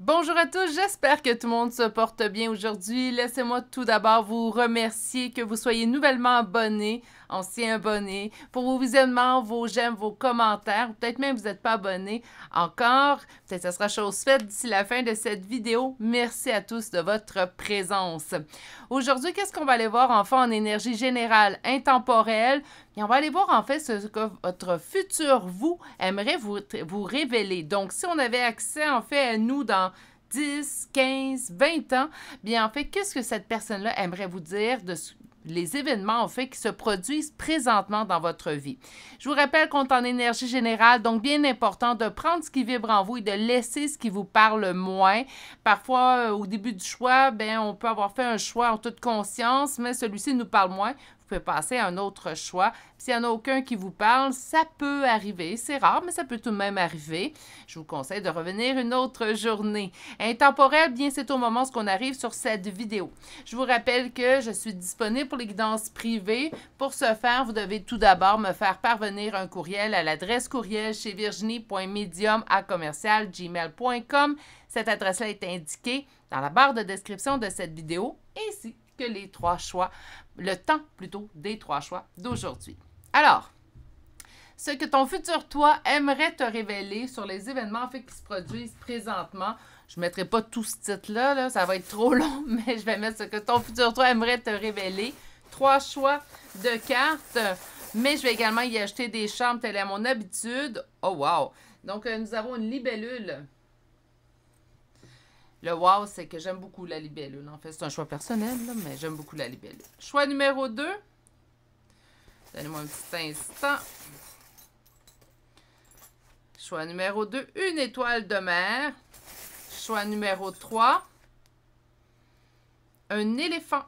Bonjour à tous, j'espère que tout le monde se porte bien aujourd'hui. Laissez-moi tout d'abord vous remercier que vous soyez nouvellement abonnés, ancien abonnés, pour vos visionnements, vos j'aime, vos commentaires. Peut-être même vous n'êtes pas abonné encore. Peut-être que ce sera chose faite d'ici la fin de cette vidéo. Merci à tous de votre présence. Aujourd'hui, qu'est-ce qu'on va aller voir enfin en énergie générale intemporelle, et on va aller voir en fait ce que votre futur vous aimerait vous, révéler. Donc, si on avait accès en fait à nous dans 10, 15, 20 ans, bien en fait, qu'est-ce que cette personne-là aimerait vous dire de les événements en fait qui se produisent présentement dans votre vie. Je vous rappelle qu'on est en énergie générale, donc bien important de prendre ce qui vibre en vous et de laisser ce qui vous parle moins. Parfois, euh, au début du choix, ben on peut avoir fait un choix en toute conscience, mais celui-ci nous parle moins pouvez passer à un autre choix. S'il n'y en a aucun qui vous parle, ça peut arriver. C'est rare, mais ça peut tout de même arriver. Je vous conseille de revenir une autre journée. Intemporel, bien c'est au moment ce qu'on arrive sur cette vidéo. Je vous rappelle que je suis disponible pour les guidances privées. Pour ce faire, vous devez tout d'abord me faire parvenir un courriel à l'adresse courriel chez virginie.medium.com Cette adresse-là est indiquée dans la barre de description de cette vidéo, ici que les trois choix, le temps plutôt des trois choix d'aujourd'hui. Alors, ce que ton futur toi aimerait te révéler sur les événements fait, qui se produisent présentement. Je ne mettrai pas tout ce titre-là, là, ça va être trop long, mais je vais mettre ce que ton futur toi aimerait te révéler. Trois choix de cartes, mais je vais également y ajouter des charmes telles à mon habitude. Oh wow! Donc, euh, nous avons une libellule le wow, c'est que j'aime beaucoup la libellule. En fait, c'est un choix personnel, mais j'aime beaucoup la libellule. Choix numéro 2. Donnez-moi un petit instant. Choix numéro 2, une étoile de mer. Choix numéro 3, un éléphant.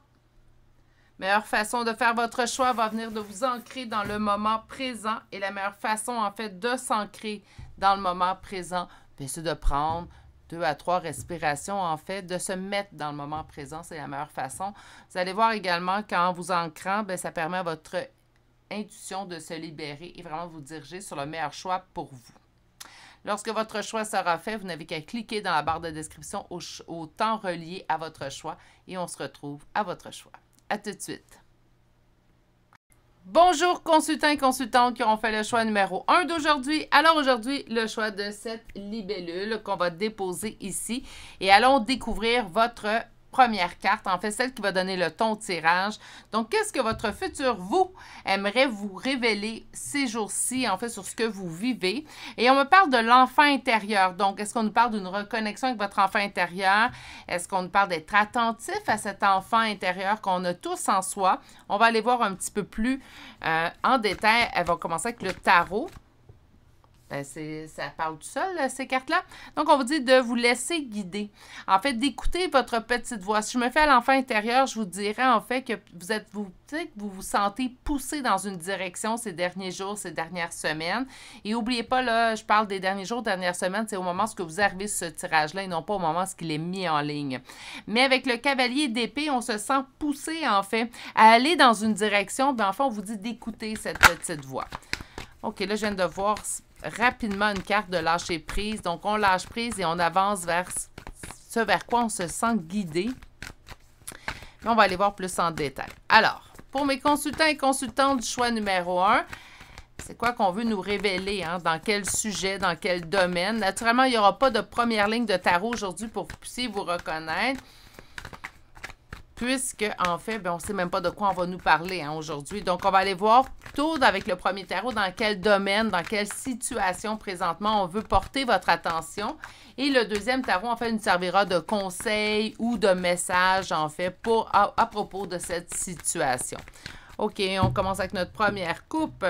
Meilleure façon de faire votre choix va venir de vous ancrer dans le moment présent. Et la meilleure façon, en fait, de s'ancrer dans le moment présent, ben, c'est de prendre deux à trois respirations, en fait, de se mettre dans le moment présent, c'est la meilleure façon. Vous allez voir également qu'en vous ancrant, ben, ça permet à votre intuition de se libérer et vraiment vous diriger sur le meilleur choix pour vous. Lorsque votre choix sera fait, vous n'avez qu'à cliquer dans la barre de description au, au temps relié à votre choix et on se retrouve à votre choix. À tout de suite. Bonjour consultants et consultantes qui ont fait le choix numéro un d'aujourd'hui. Alors aujourd'hui, le choix de cette libellule qu'on va déposer ici et allons découvrir votre première carte, en fait celle qui va donner le ton au tirage. Donc, qu'est-ce que votre futur vous aimerait vous révéler ces jours-ci, en fait, sur ce que vous vivez? Et on me parle de l'enfant intérieur. Donc, est-ce qu'on nous parle d'une reconnexion avec votre enfant intérieur? Est-ce qu'on nous parle d'être attentif à cet enfant intérieur qu'on a tous en soi? On va aller voir un petit peu plus euh, en détail. Elle va commencer avec le tarot. Ben, ça parle tout seul, ces cartes-là. Donc, on vous dit de vous laisser guider. En fait, d'écouter votre petite voix. Si je me fais à l'enfant intérieur, je vous dirais en fait que vous êtes vous vous vous sentez poussé dans une direction ces derniers jours, ces dernières semaines. Et n'oubliez pas, là, je parle des derniers jours, dernières semaines, c'est au moment où vous arrivez ce tirage-là et non pas au moment où il est mis en ligne. Mais avec le cavalier d'épée, on se sent poussé, en fait, à aller dans une direction. Bien, fait, on vous dit d'écouter cette petite voix. OK, là, je viens de voir rapidement une carte de lâcher prise. Donc, on lâche prise et on avance vers ce vers quoi on se sent guidé. Mais on va aller voir plus en détail. Alors, pour mes consultants et consultantes du choix numéro 1, c'est quoi qu'on veut nous révéler, hein? dans quel sujet, dans quel domaine. Naturellement, il n'y aura pas de première ligne de tarot aujourd'hui pour que vous puissiez vous reconnaître puisque, en fait, ben, on ne sait même pas de quoi on va nous parler hein, aujourd'hui. Donc, on va aller voir tout avec le premier tarot dans quel domaine, dans quelle situation présentement on veut porter votre attention. Et le deuxième tarot, en fait, nous servira de conseil ou de message, en fait, pour, à propos de cette situation. OK, on commence avec notre première coupe.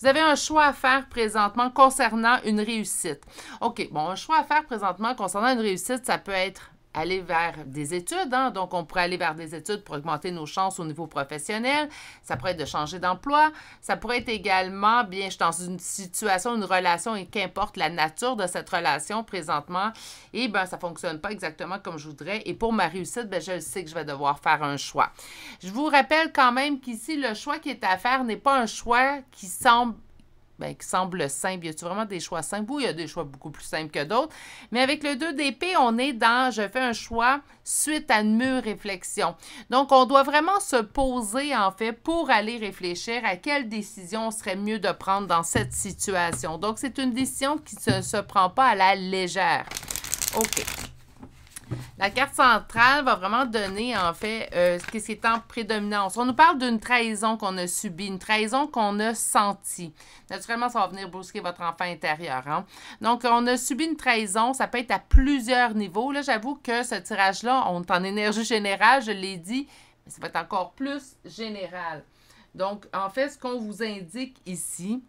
Vous avez un choix à faire présentement concernant une réussite. OK, bon, un choix à faire présentement concernant une réussite, ça peut être aller vers des études. Hein. Donc, on pourrait aller vers des études pour augmenter nos chances au niveau professionnel. Ça pourrait être de changer d'emploi. Ça pourrait être également, bien, je suis dans une situation, une relation, et qu'importe la nature de cette relation présentement, et eh bien, ça ne fonctionne pas exactement comme je voudrais. Et pour ma réussite, bien, je sais que je vais devoir faire un choix. Je vous rappelle quand même qu'ici, le choix qui est à faire n'est pas un choix qui semble ben, qui semble simple. Y a-tu vraiment des choix simples? Oui, il y a des choix beaucoup plus simples que d'autres. Mais avec le 2 d'épée, on est dans je fais un choix suite à une mûre réflexion. Donc, on doit vraiment se poser, en fait, pour aller réfléchir à quelle décision on serait mieux de prendre dans cette situation. Donc, c'est une décision qui ne se, se prend pas à la légère. OK. La carte centrale va vraiment donner, en fait, euh, ce qui est en prédominance. On nous parle d'une trahison qu'on a subie, une trahison qu'on a sentie. Naturellement, ça va venir brusquer votre enfant intérieur. Hein. Donc, on a subi une trahison. Ça peut être à plusieurs niveaux. Là, j'avoue que ce tirage-là, on est en énergie générale, je l'ai dit, mais ça va être encore plus général. Donc, en fait, ce qu'on vous indique ici,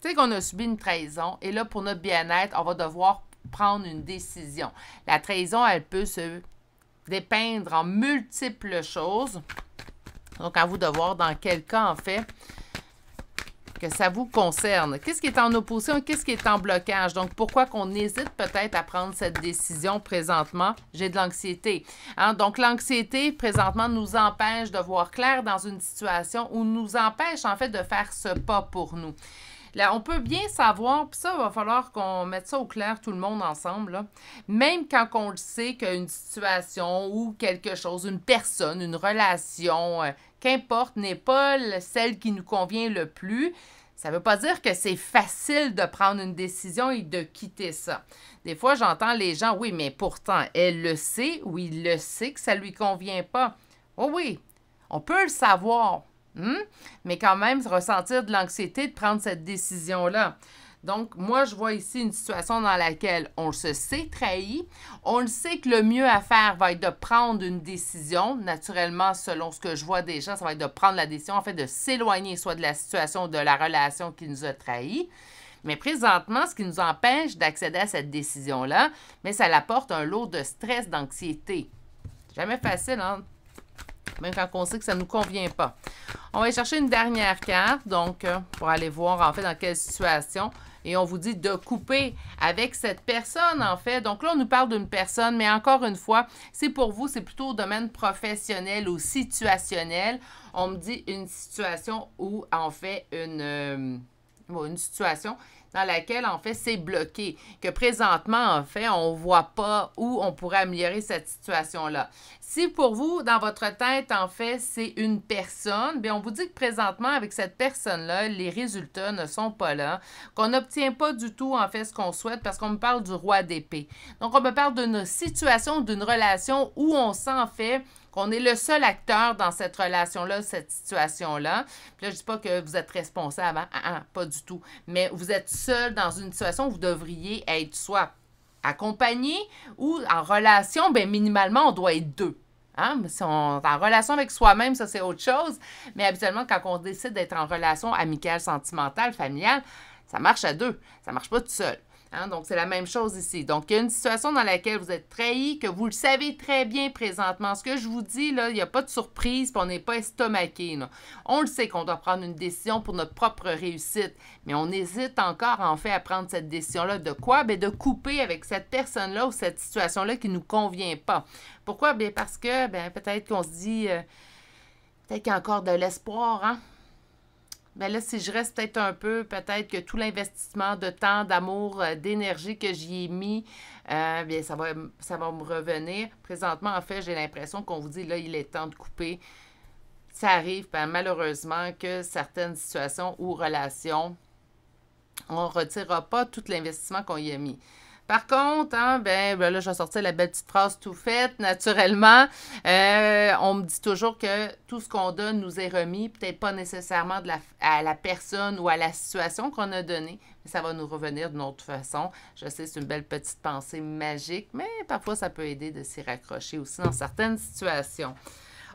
c'est qu'on a subi une trahison. Et là, pour notre bien-être, on va devoir prendre une décision. La trahison, elle peut se dépeindre en multiples choses. Donc, à vous de voir dans quel cas, en fait, que ça vous concerne. Qu'est-ce qui est en opposition? Qu'est-ce qui est en blocage? Donc, pourquoi qu'on hésite peut-être à prendre cette décision présentement? J'ai de l'anxiété. Hein? Donc, l'anxiété, présentement, nous empêche de voir clair dans une situation ou nous empêche, en fait, de faire ce pas pour nous. Là, on peut bien savoir, puis ça, va falloir qu'on mette ça au clair, tout le monde ensemble. Même quand on le sait qu'une situation ou quelque chose, une personne, une relation, euh, qu'importe, n'est pas celle qui nous convient le plus, ça ne veut pas dire que c'est facile de prendre une décision et de quitter ça. Des fois, j'entends les gens, oui, mais pourtant, elle le sait ou il le sait que ça ne lui convient pas. Oh oui, on peut le savoir, Hmm? Mais quand même, ressentir de l'anxiété de prendre cette décision-là. Donc, moi, je vois ici une situation dans laquelle on se sait trahi. On le sait que le mieux à faire va être de prendre une décision. Naturellement, selon ce que je vois gens, ça va être de prendre la décision, en fait, de s'éloigner soit de la situation, ou de la relation qui nous a trahis. Mais présentement, ce qui nous empêche d'accéder à cette décision-là, mais ça l'apporte un lot de stress, d'anxiété. Jamais facile, hein? Même quand on sait que ça ne nous convient pas. On va chercher une dernière carte, donc, euh, pour aller voir, en fait, dans quelle situation. Et on vous dit de couper avec cette personne, en fait. Donc là, on nous parle d'une personne, mais encore une fois, c'est pour vous, c'est plutôt au domaine professionnel ou situationnel. On me dit une situation ou, en fait, une... Euh, une situation, dans laquelle, en fait, c'est bloqué, que présentement, en fait, on ne voit pas où on pourrait améliorer cette situation-là. Si pour vous, dans votre tête, en fait, c'est une personne, bien, on vous dit que présentement, avec cette personne-là, les résultats ne sont pas là, qu'on n'obtient pas du tout, en fait, ce qu'on souhaite parce qu'on me parle du roi d'épée. Donc, on me parle d'une situation, d'une relation où on s'en fait on est le seul acteur dans cette relation-là, cette situation-là. là, je dis pas que vous êtes responsable, hein, hein, hein, pas du tout. Mais vous êtes seul dans une situation où vous devriez être soit accompagné ou en relation, mais ben, minimalement, on doit être deux. Hein? Si on est en relation avec soi-même, ça c'est autre chose. Mais habituellement, quand on décide d'être en relation amicale, sentimentale, familiale, ça marche à deux. Ça marche pas tout seul. Hein? Donc, c'est la même chose ici. Donc, il y a une situation dans laquelle vous êtes trahi, que vous le savez très bien présentement. Ce que je vous dis, là, il n'y a pas de surprise, puis on n'est pas estomaqué. On le sait qu'on doit prendre une décision pour notre propre réussite, mais on hésite encore, en fait, à prendre cette décision-là. De quoi? Bien, de couper avec cette personne-là ou cette situation-là qui ne nous convient pas. Pourquoi? Bien, parce que, ben peut-être qu'on se dit... Euh, peut-être qu'il y a encore de l'espoir, hein? mais ben là, si je reste peut-être un peu, peut-être que tout l'investissement de temps, d'amour, euh, d'énergie que j'y ai mis, euh, bien, ça va, me revenir. Présentement, en fait, j'ai l'impression qu'on vous dit, là, il est temps de couper. Ça arrive, ben, malheureusement, que certaines situations ou relations, on ne retirera pas tout l'investissement qu'on y a mis. Par contre, hein, ben, ben, là, je vais sortir la belle petite phrase tout faite, naturellement. Euh, on me dit toujours que tout ce qu'on donne nous est remis, peut-être pas nécessairement de la, à la personne ou à la situation qu'on a donnée, mais ça va nous revenir d'une autre façon. Je sais, c'est une belle petite pensée magique, mais parfois ça peut aider de s'y raccrocher aussi dans certaines situations.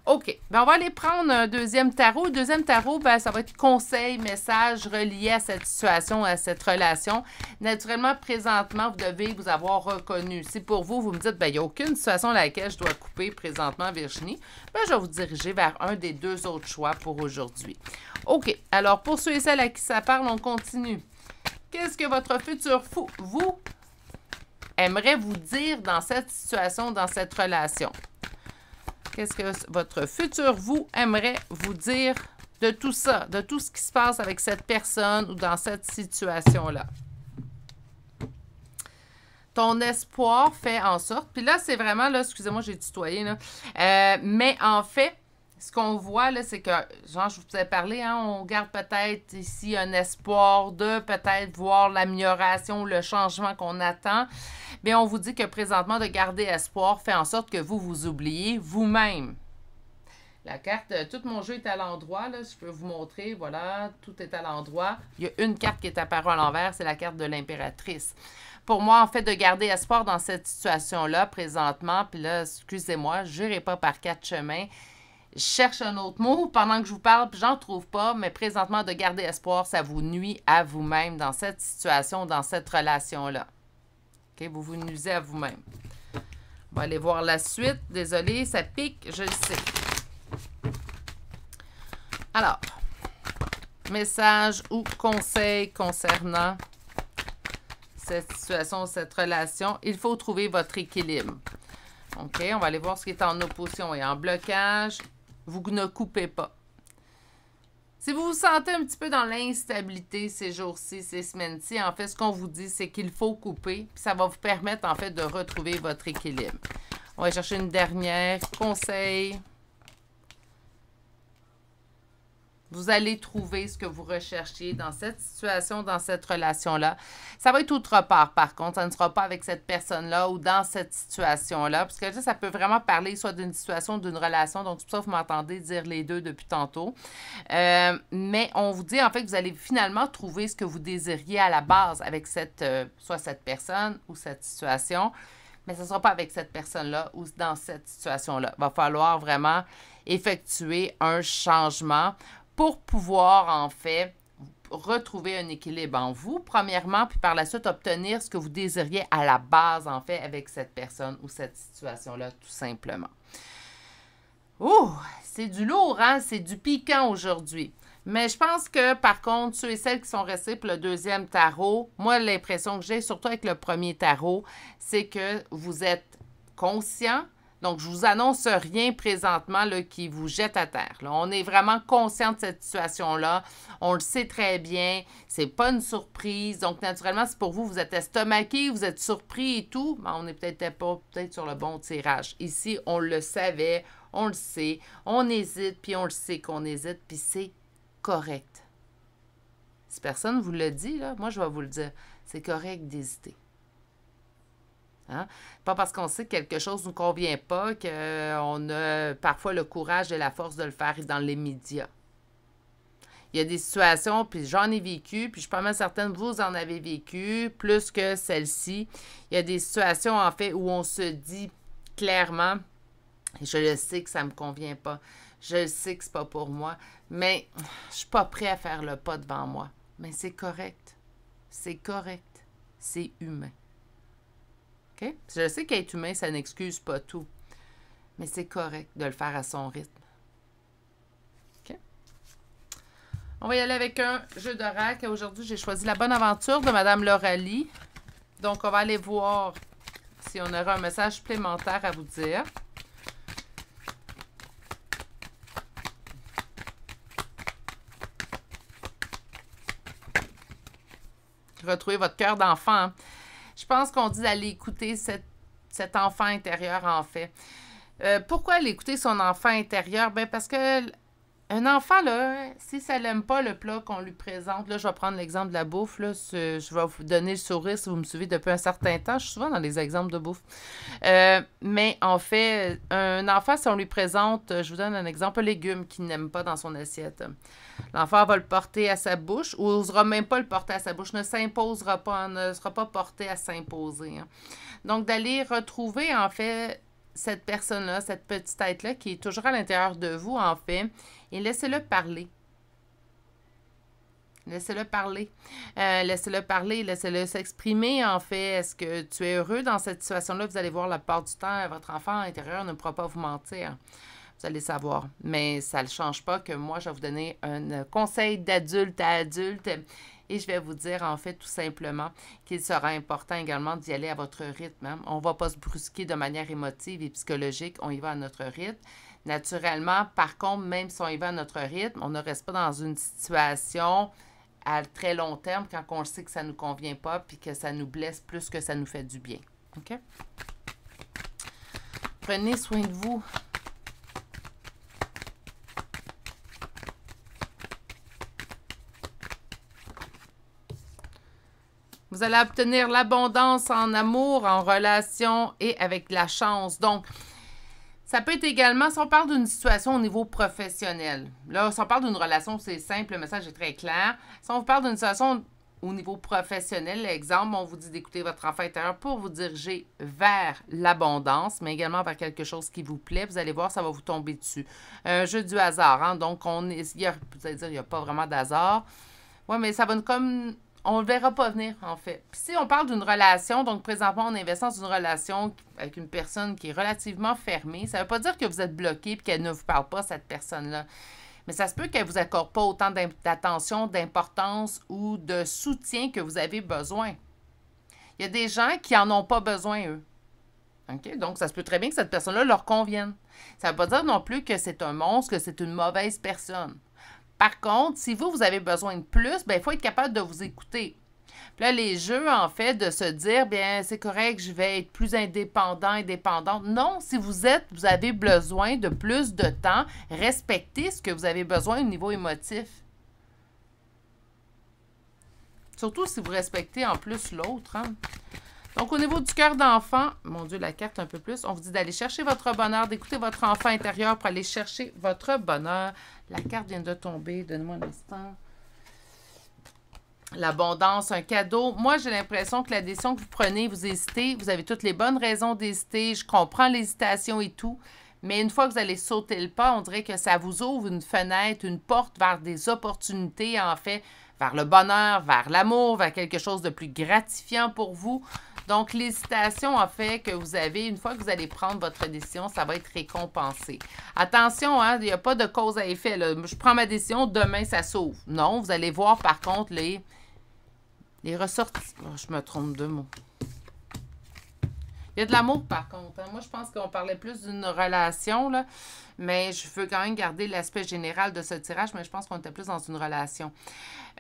OK. Ben, on va aller prendre un deuxième tarot. Le deuxième tarot, ben, ça va être conseil, message relié à cette situation, à cette relation. Naturellement, présentement, vous devez vous avoir reconnu. Si pour vous, vous me dites, ben, il n'y a aucune situation à laquelle je dois couper présentement, Virginie, ben, je vais vous diriger vers un des deux autres choix pour aujourd'hui. OK. Alors, pour ceux et celles à qui ça parle, on continue. Qu'est-ce que votre futur fou, vous, aimerait vous dire dans cette situation, dans cette relation? Qu'est-ce que votre futur vous aimerait vous dire de tout ça, de tout ce qui se passe avec cette personne ou dans cette situation-là? ton espoir fait en sorte. Puis là, c'est vraiment, là, excusez-moi, j'ai tutoyé, là. Euh, mais en fait, ce qu'on voit, là, c'est que, genre, je vous ai parlé, hein, on garde peut-être ici un espoir de peut-être voir l'amélioration, le changement qu'on attend. Mais on vous dit que présentement, de garder espoir fait en sorte que vous vous oubliez vous-même. La carte, euh, tout mon jeu est à l'endroit, là, je peux vous montrer, voilà, tout est à l'endroit. Il y a une carte qui est apparue à l'envers, c'est la carte de l'impératrice pour moi, en fait, de garder espoir dans cette situation-là présentement. Puis là, excusez-moi, je j'irai pas par quatre chemins. Je cherche un autre mot pendant que je vous parle, puis j'en trouve pas, mais présentement, de garder espoir, ça vous nuit à vous-même dans cette situation, dans cette relation-là. ok Vous vous nuisez à vous-même. On va aller voir la suite. Désolé, ça pique, je le sais. Alors, message ou conseil concernant cette situation, cette relation, il faut trouver votre équilibre. OK, on va aller voir ce qui est en opposition et en blocage vous ne coupez pas. Si vous vous sentez un petit peu dans l'instabilité ces jours-ci, ces semaines-ci, en fait, ce qu'on vous dit, c'est qu'il faut couper. ça va vous permettre, en fait, de retrouver votre équilibre. On va chercher une dernière conseil. Vous allez trouver ce que vous recherchiez dans cette situation, dans cette relation-là. Ça va être autre part, par contre. Ça ne sera pas avec cette personne-là ou dans cette situation-là. Parce que ça peut vraiment parler soit d'une situation, d'une relation. Donc, c'est ça que vous m'entendez dire les deux depuis tantôt. Euh, mais on vous dit, en fait, que vous allez finalement trouver ce que vous désiriez à la base avec cette, euh, soit cette personne ou cette situation mais ça ne sera pas avec cette personne-là ou dans cette situation-là. Il va falloir vraiment effectuer un changement pour pouvoir, en fait, retrouver un équilibre en vous, premièrement, puis par la suite obtenir ce que vous désiriez à la base, en fait, avec cette personne ou cette situation-là, tout simplement. Ouh, c'est du lourd, hein? C'est du piquant aujourd'hui. Mais je pense que, par contre, ceux et celles qui sont restés pour le deuxième tarot, moi, l'impression que j'ai, surtout avec le premier tarot, c'est que vous êtes conscient, donc, je vous annonce rien présentement là, qui vous jette à terre. On est vraiment conscient de cette situation-là. On le sait très bien. C'est pas une surprise. Donc, naturellement, si pour vous, vous êtes estomaqué, vous êtes surpris et tout, ben, on n'est peut-être pas peut-être sur le bon tirage. Ici, on le savait, on le sait, on hésite, puis on le sait qu'on hésite, puis c'est correct. Si personne vous le dit, là, moi, je vais vous le dire. C'est correct d'hésiter. Hein? Pas parce qu'on sait que quelque chose ne nous convient pas qu'on euh, a parfois le courage et la force de le faire dans les médias. Il y a des situations, puis j'en ai vécu, puis je suis pas mal certaine que vous en avez vécu, plus que celle-ci. Il y a des situations, en fait, où on se dit clairement, je le sais que ça ne me convient pas, je le sais que c'est pas pour moi, mais je suis pas prêt à faire le pas devant moi. Mais c'est correct. C'est correct. C'est humain. Je sais qu'être humain, ça n'excuse pas tout, mais c'est correct de le faire à son rythme. OK? On va y aller avec un jeu d'oracle. Aujourd'hui, j'ai choisi La Bonne Aventure de Mme Loralie. Donc, on va aller voir si on aura un message supplémentaire à vous dire. Retrouvez votre cœur d'enfant. Hein. Je pense qu'on dit d'aller écouter cet enfant intérieur, en fait. Euh, pourquoi pourquoi l'écouter son enfant intérieur? Ben parce que un enfant, là, si ça l'aime pas le plat qu'on lui présente, là, je vais prendre l'exemple de la bouffe, là, je vais vous donner le sourire si vous me suivez depuis un certain temps. Je suis souvent dans les exemples de bouffe. Euh, mais en fait, un enfant, si on lui présente, euh, je vous donne un exemple, un légume qu'il n'aime pas dans son assiette, l'enfant va le porter à sa bouche ou n'osera même pas le porter à sa bouche, ne s'imposera pas, ne sera pas porté à s'imposer. Hein. Donc, d'aller retrouver, en fait, cette personne-là, cette petite tête-là qui est toujours à l'intérieur de vous, en fait, et laissez-le parler. Laissez-le parler. Euh, laissez-le parler, laissez-le s'exprimer, en fait. Est-ce que tu es heureux dans cette situation-là? Vous allez voir la part du temps, votre enfant intérieur ne pourra pas vous mentir. Vous allez savoir. Mais ça ne change pas que moi, je vais vous donner un conseil d'adulte à adulte et je vais vous dire, en fait, tout simplement, qu'il sera important également d'y aller à votre rythme. Hein. On ne va pas se brusquer de manière émotive et psychologique, on y va à notre rythme. Naturellement, par contre, même si on y va à notre rythme, on ne reste pas dans une situation à très long terme quand on sait que ça ne nous convient pas puis que ça nous blesse plus que ça nous fait du bien. OK? Prenez soin de vous. Vous allez obtenir l'abondance en amour, en relation et avec la chance. Donc, ça peut être également, si on parle d'une situation au niveau professionnel, là, si on parle d'une relation, c'est simple, le message est très clair. Si on vous parle d'une situation au niveau professionnel, l'exemple, on vous dit d'écouter votre enfant intérieur pour vous diriger vers l'abondance, mais également vers quelque chose qui vous plaît. Vous allez voir, ça va vous tomber dessus. Un jeu du hasard, hein, donc on vous allez dire, il n'y a pas vraiment d'hasard. Oui, mais ça va comme on le verra pas venir, en fait. Puis si on parle d'une relation, donc présentement, on investit dans une relation avec une personne qui est relativement fermée, ça ne veut pas dire que vous êtes bloqué et qu'elle ne vous parle pas, cette personne-là. Mais ça se peut qu'elle vous accorde pas autant d'attention, d'importance ou de soutien que vous avez besoin. Il y a des gens qui en ont pas besoin, eux. Donc, ça se peut très bien que cette personne-là leur convienne. Ça ne veut pas dire non plus que c'est un monstre, que c'est une mauvaise personne. Par contre, si vous, vous avez besoin de plus, il ben, faut être capable de vous écouter. Puis là, les jeux, en fait, de se dire, bien, c'est correct, je vais être plus indépendant, indépendante. Non, si vous êtes, vous avez besoin de plus de temps, respectez ce que vous avez besoin au niveau émotif. Surtout si vous respectez en plus l'autre. Hein. Donc, au niveau du cœur d'enfant, mon Dieu, la carte un peu plus, on vous dit d'aller chercher votre bonheur, d'écouter votre enfant intérieur pour aller chercher votre bonheur. La carte vient de tomber. Donne-moi un instant. L'abondance, un cadeau. Moi, j'ai l'impression que la décision que vous prenez, vous hésitez. Vous avez toutes les bonnes raisons d'hésiter. Je comprends l'hésitation et tout. Mais une fois que vous allez sauter le pas, on dirait que ça vous ouvre une fenêtre, une porte vers des opportunités, en fait, vers le bonheur, vers l'amour, vers quelque chose de plus gratifiant pour vous. Donc, l'hésitation a fait que vous avez, une fois que vous allez prendre votre décision, ça va être récompensé. Attention, hein, il n'y a pas de cause à effet. Je prends ma décision, demain, ça s'ouvre. Non, vous allez voir, par contre, les, les ah, je me trompe de mots. Il y a de l'amour, par contre. Hein. Moi, je pense qu'on parlait plus d'une relation, mais je veux quand même garder l'aspect général de ce tirage, mais je pense qu'on était plus dans une relation.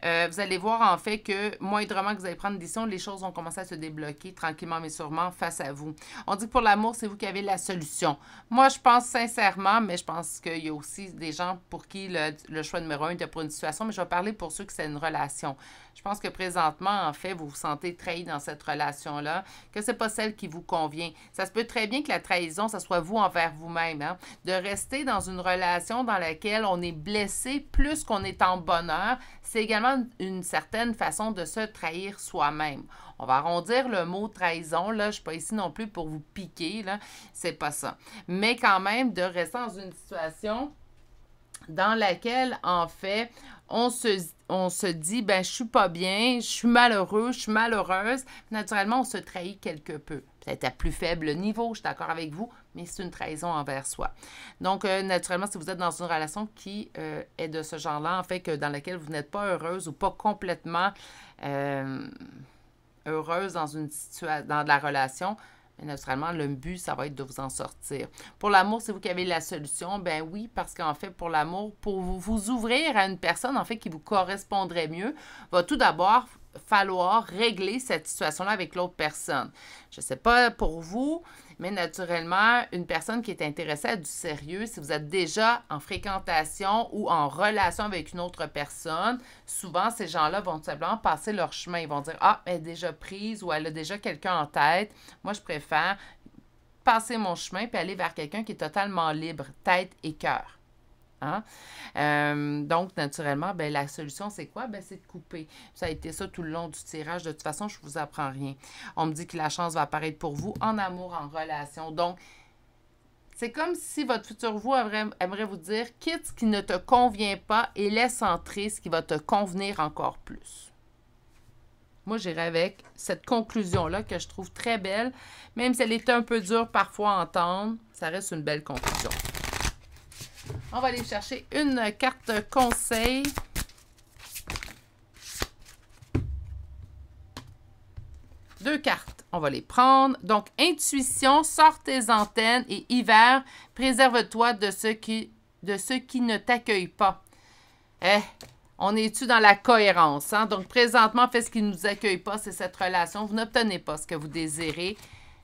Euh, vous allez voir en fait que moindrement que vous allez prendre une décision, les choses vont commencer à se débloquer tranquillement mais sûrement face à vous. On dit que pour l'amour, c'est vous qui avez la solution. Moi, je pense sincèrement, mais je pense qu'il y a aussi des gens pour qui le, choix numéro un était pour une situation, mais je vais parler pour ceux que c'est une relation. Je pense que présentement, en fait, vous vous sentez trahi dans cette relation-là, que c'est pas celle qui vous convient. Ça se peut très bien que la trahison, ça soit vous envers vous-même. Hein. De rester dans une relation dans laquelle on est blessé plus qu'on est en bonheur, c'est également une certaine façon de se trahir soi-même. On va arrondir le mot trahison, là, je ne suis pas ici non plus pour vous piquer, là, c'est pas ça. Mais quand même, de rester dans une situation dans laquelle, en fait, on se, dit, ben, je suis pas bien, je suis malheureux, je suis malheureuse. Naturellement, on se trahit quelque peu. Peut-être à plus faible niveau, je suis d'accord avec vous, mais c'est une trahison envers soi. Donc, euh, naturellement, si vous êtes dans une relation qui euh, est de ce genre-là, en fait, que dans laquelle vous n'êtes pas heureuse ou pas complètement euh, heureuse dans une situation, dans la relation, naturellement, le but, ça va être de vous en sortir. Pour l'amour, c'est vous qui avez la solution. Ben oui, parce qu'en fait, pour l'amour, pour vous, vous ouvrir à une personne, en fait, qui vous correspondrait mieux, va tout d'abord falloir régler cette situation-là avec l'autre personne. Je ne sais pas pour vous, mais naturellement, une personne qui est intéressée à du sérieux, si vous êtes déjà en fréquentation ou en relation avec une autre personne, souvent ces gens-là vont tout simplement passer leur chemin. Ils vont dire Ah, elle est déjà prise ou elle a déjà quelqu'un en tête. Moi, je préfère passer mon chemin puis aller vers quelqu'un qui est totalement libre, tête et cœur. Hein? Euh, donc, naturellement, ben, la solution, c'est quoi? Ben, c'est de couper. Ça a été ça tout le long du tirage. De toute façon, je ne vous apprends rien. On me dit que la chance va apparaître pour vous en amour, en relation. Donc, c'est comme si votre futur vous aimerait, vous dire quitte ce qui ne te convient pas et laisse entrer ce qui va te convenir encore plus. Moi, j'irai avec cette conclusion-là que je trouve très belle, même si elle est un peu dure parfois à entendre, ça reste une belle conclusion. On va aller chercher une carte conseil. Deux cartes, on va les prendre. Donc, intuition, sors tes antennes et hiver, préserve-toi de ceux qui, de qui ne t'accueillent pas. Eh, on est-tu dans la cohérence? Hein? Donc, présentement, fais ce qui ne nous accueille pas, c'est cette relation. Vous n'obtenez pas ce que vous désirez.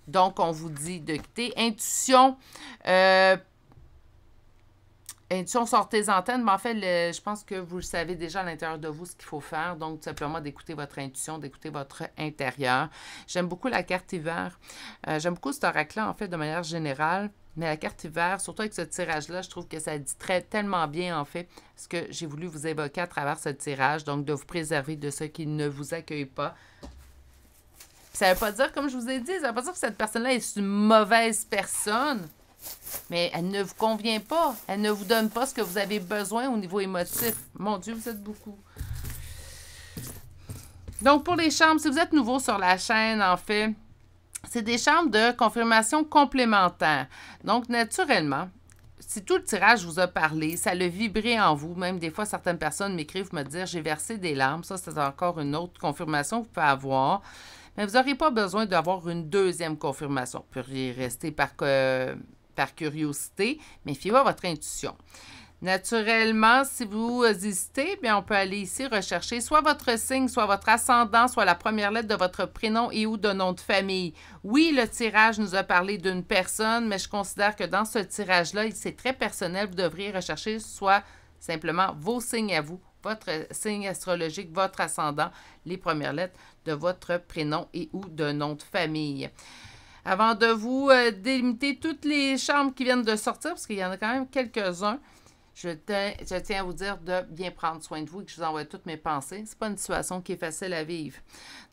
Donc, on vous dit de quitter. Intuition, euh, Intuition, sortez antennes. Mais en fait, je pense que vous savez déjà à l'intérieur de vous ce qu'il faut faire. Donc, tout simplement d'écouter votre intuition, d'écouter votre intérieur. J'aime beaucoup la carte hiver. Euh, j'aime beaucoup cet oracle-là, en fait, de manière générale. Mais la carte hiver, surtout avec ce tirage-là, je trouve que ça dit très, tellement bien, en fait, ce que j'ai voulu vous évoquer à travers ce tirage. Donc, de vous préserver de ceux qui ne vous accueillent pas. Ça ne veut pas dire, comme je vous ai dit, ça ne veut pas dire que cette personne-là est une mauvaise personne. Mais elle ne vous convient pas. Elle ne vous donne pas ce que vous avez besoin au niveau émotif. Mon Dieu, vous êtes beaucoup. Donc, pour les chambres, si vous êtes nouveau sur la chaîne, en fait, c'est des chambres de confirmation complémentaire. Donc, naturellement, si tout le tirage vous a parlé, ça le vibré en vous, même des fois, certaines personnes m'écrivent me dire j'ai versé des larmes. Ça, c'est encore une autre confirmation que vous pouvez avoir. Mais vous n'aurez pas besoin d'avoir une deuxième confirmation. Vous pourriez rester par, que... Euh, par curiosité, méfiez-vous à votre intuition. Naturellement, si vous hésitez, eh bien, on peut aller ici rechercher soit votre signe, soit votre ascendant, soit la première lettre de votre prénom et ou de nom de famille. Oui, le tirage nous a parlé d'une personne, mais je considère que dans ce tirage-là, c'est très personnel. Vous devriez rechercher soit simplement vos signes à vous, votre signe astrologique, votre ascendant, les premières lettres de votre prénom et ou de nom de famille. Avant de vous euh, délimiter toutes les chambres qui viennent de sortir, parce qu'il y en a quand même quelques-uns, je, tiens, à vous dire de bien prendre soin de vous et que je vous envoie toutes mes pensées. n'est pas une situation qui est facile à vivre.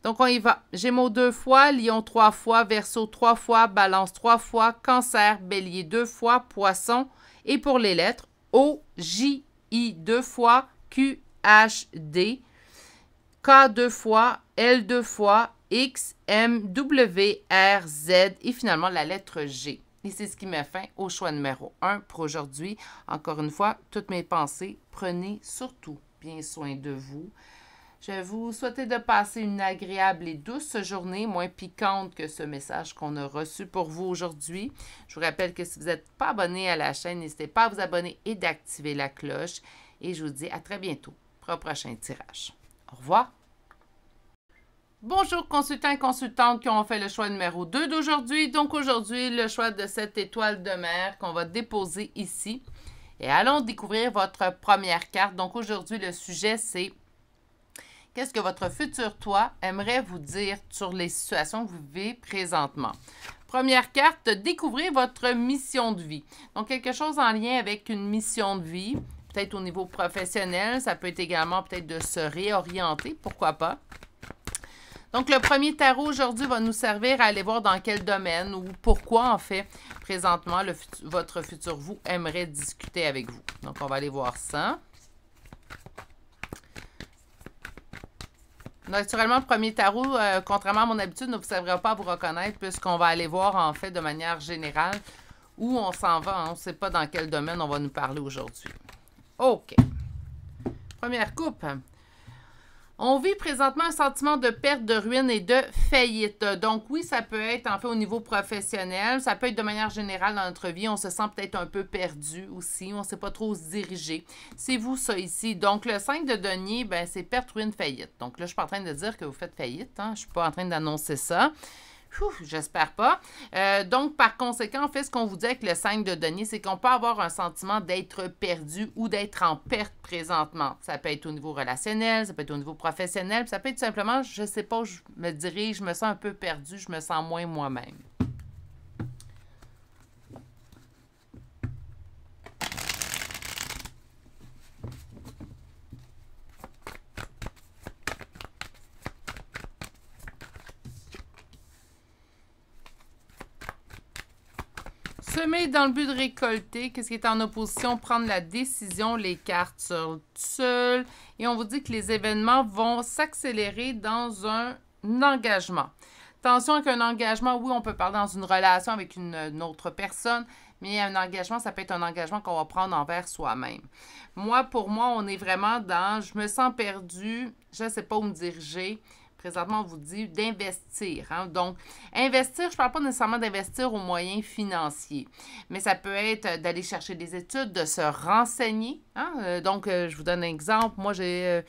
Donc, on y va. Gémeaux deux fois, Lion trois fois, Verseau trois fois, Balance trois fois, Cancer, Bélier deux fois, Poisson. Et pour les lettres, O, J, I deux fois, Q, H, D, K deux fois, L deux fois, X, M, W, R, Z et finalement la lettre G. Et c'est ce qui met fin au choix numéro 1 pour aujourd'hui. Encore une fois, toutes mes pensées, prenez surtout bien soin de vous. Je vous souhaite de passer une agréable et douce journée, moins piquante que ce message qu'on a reçu pour vous aujourd'hui. Je vous rappelle que si vous n'êtes pas abonné à la chaîne, n'hésitez pas à vous abonner et d'activer la cloche. Et je vous dis à très bientôt pour prochain tirage. Au revoir. Bonjour consultants et consultantes qui ont fait le choix numéro 2 d'aujourd'hui. Donc aujourd'hui, le choix de cette étoile de mer qu'on va déposer ici. Et allons découvrir votre première carte. Donc aujourd'hui, le sujet c'est qu'est-ce que votre futur toi aimerait vous dire sur les situations que vous vivez présentement. Première carte, découvrir votre mission de vie. Donc quelque chose en lien avec une mission de vie, peut-être au niveau professionnel, ça peut être également peut-être de se réorienter, pourquoi pas. Donc, le premier tarot aujourd'hui va nous servir à aller voir dans quel domaine ou pourquoi, en fait, présentement, votre futur vous aimerait discuter avec vous. Donc, on va aller voir ça. Naturellement, le premier tarot, euh, contrairement à mon habitude, ne vous servira pas à vous reconnaître puisqu'on va aller voir, en fait, de manière générale où on s'en va. Hein. On ne sait pas dans quel domaine on va nous parler aujourd'hui. OK. Première coupe. On vit présentement un sentiment de perte, de ruine et de faillite. Donc oui, ça peut être en fait au niveau professionnel, ça peut être de manière générale dans notre vie, on se sent peut-être un peu perdu aussi, on ne sait pas trop où se diriger. C'est vous ça ici. Donc le 5 de denier, ben, c'est perte, ruine, faillite. Donc là, je suis pas en train de dire que vous faites faillite, hein? je ne suis pas en train d'annoncer ça. J'espère pas. Euh, donc, par conséquent, en fait, ce qu'on vous dit avec le 5 de denier, c'est qu'on peut avoir un sentiment d'être perdu ou d'être en perte présentement. Ça peut être au niveau relationnel, ça peut être au niveau professionnel, ça peut être simplement, je sais pas, je me dirige, je me sens un peu perdu, je me sens moins moi-même. Mais dans le but de récolter. Qu'est-ce qui est en opposition? Prendre la décision, les cartes sur seul. Et on vous dit que les événements vont s'accélérer dans un engagement. Attention avec un engagement, oui, on peut parler dans une relation avec une, autre personne, mais un engagement, ça peut être un engagement qu'on va prendre envers soi-même. Moi, pour moi, on est vraiment dans je me sens perdu, je ne sais pas où me diriger présentement, on vous dit d'investir. Hein. Donc, investir, je ne parle pas nécessairement d'investir aux moyens financiers, mais ça peut être d'aller chercher des études, de se renseigner. Hein. Euh, donc, euh, je vous donne un exemple. Moi, j'ai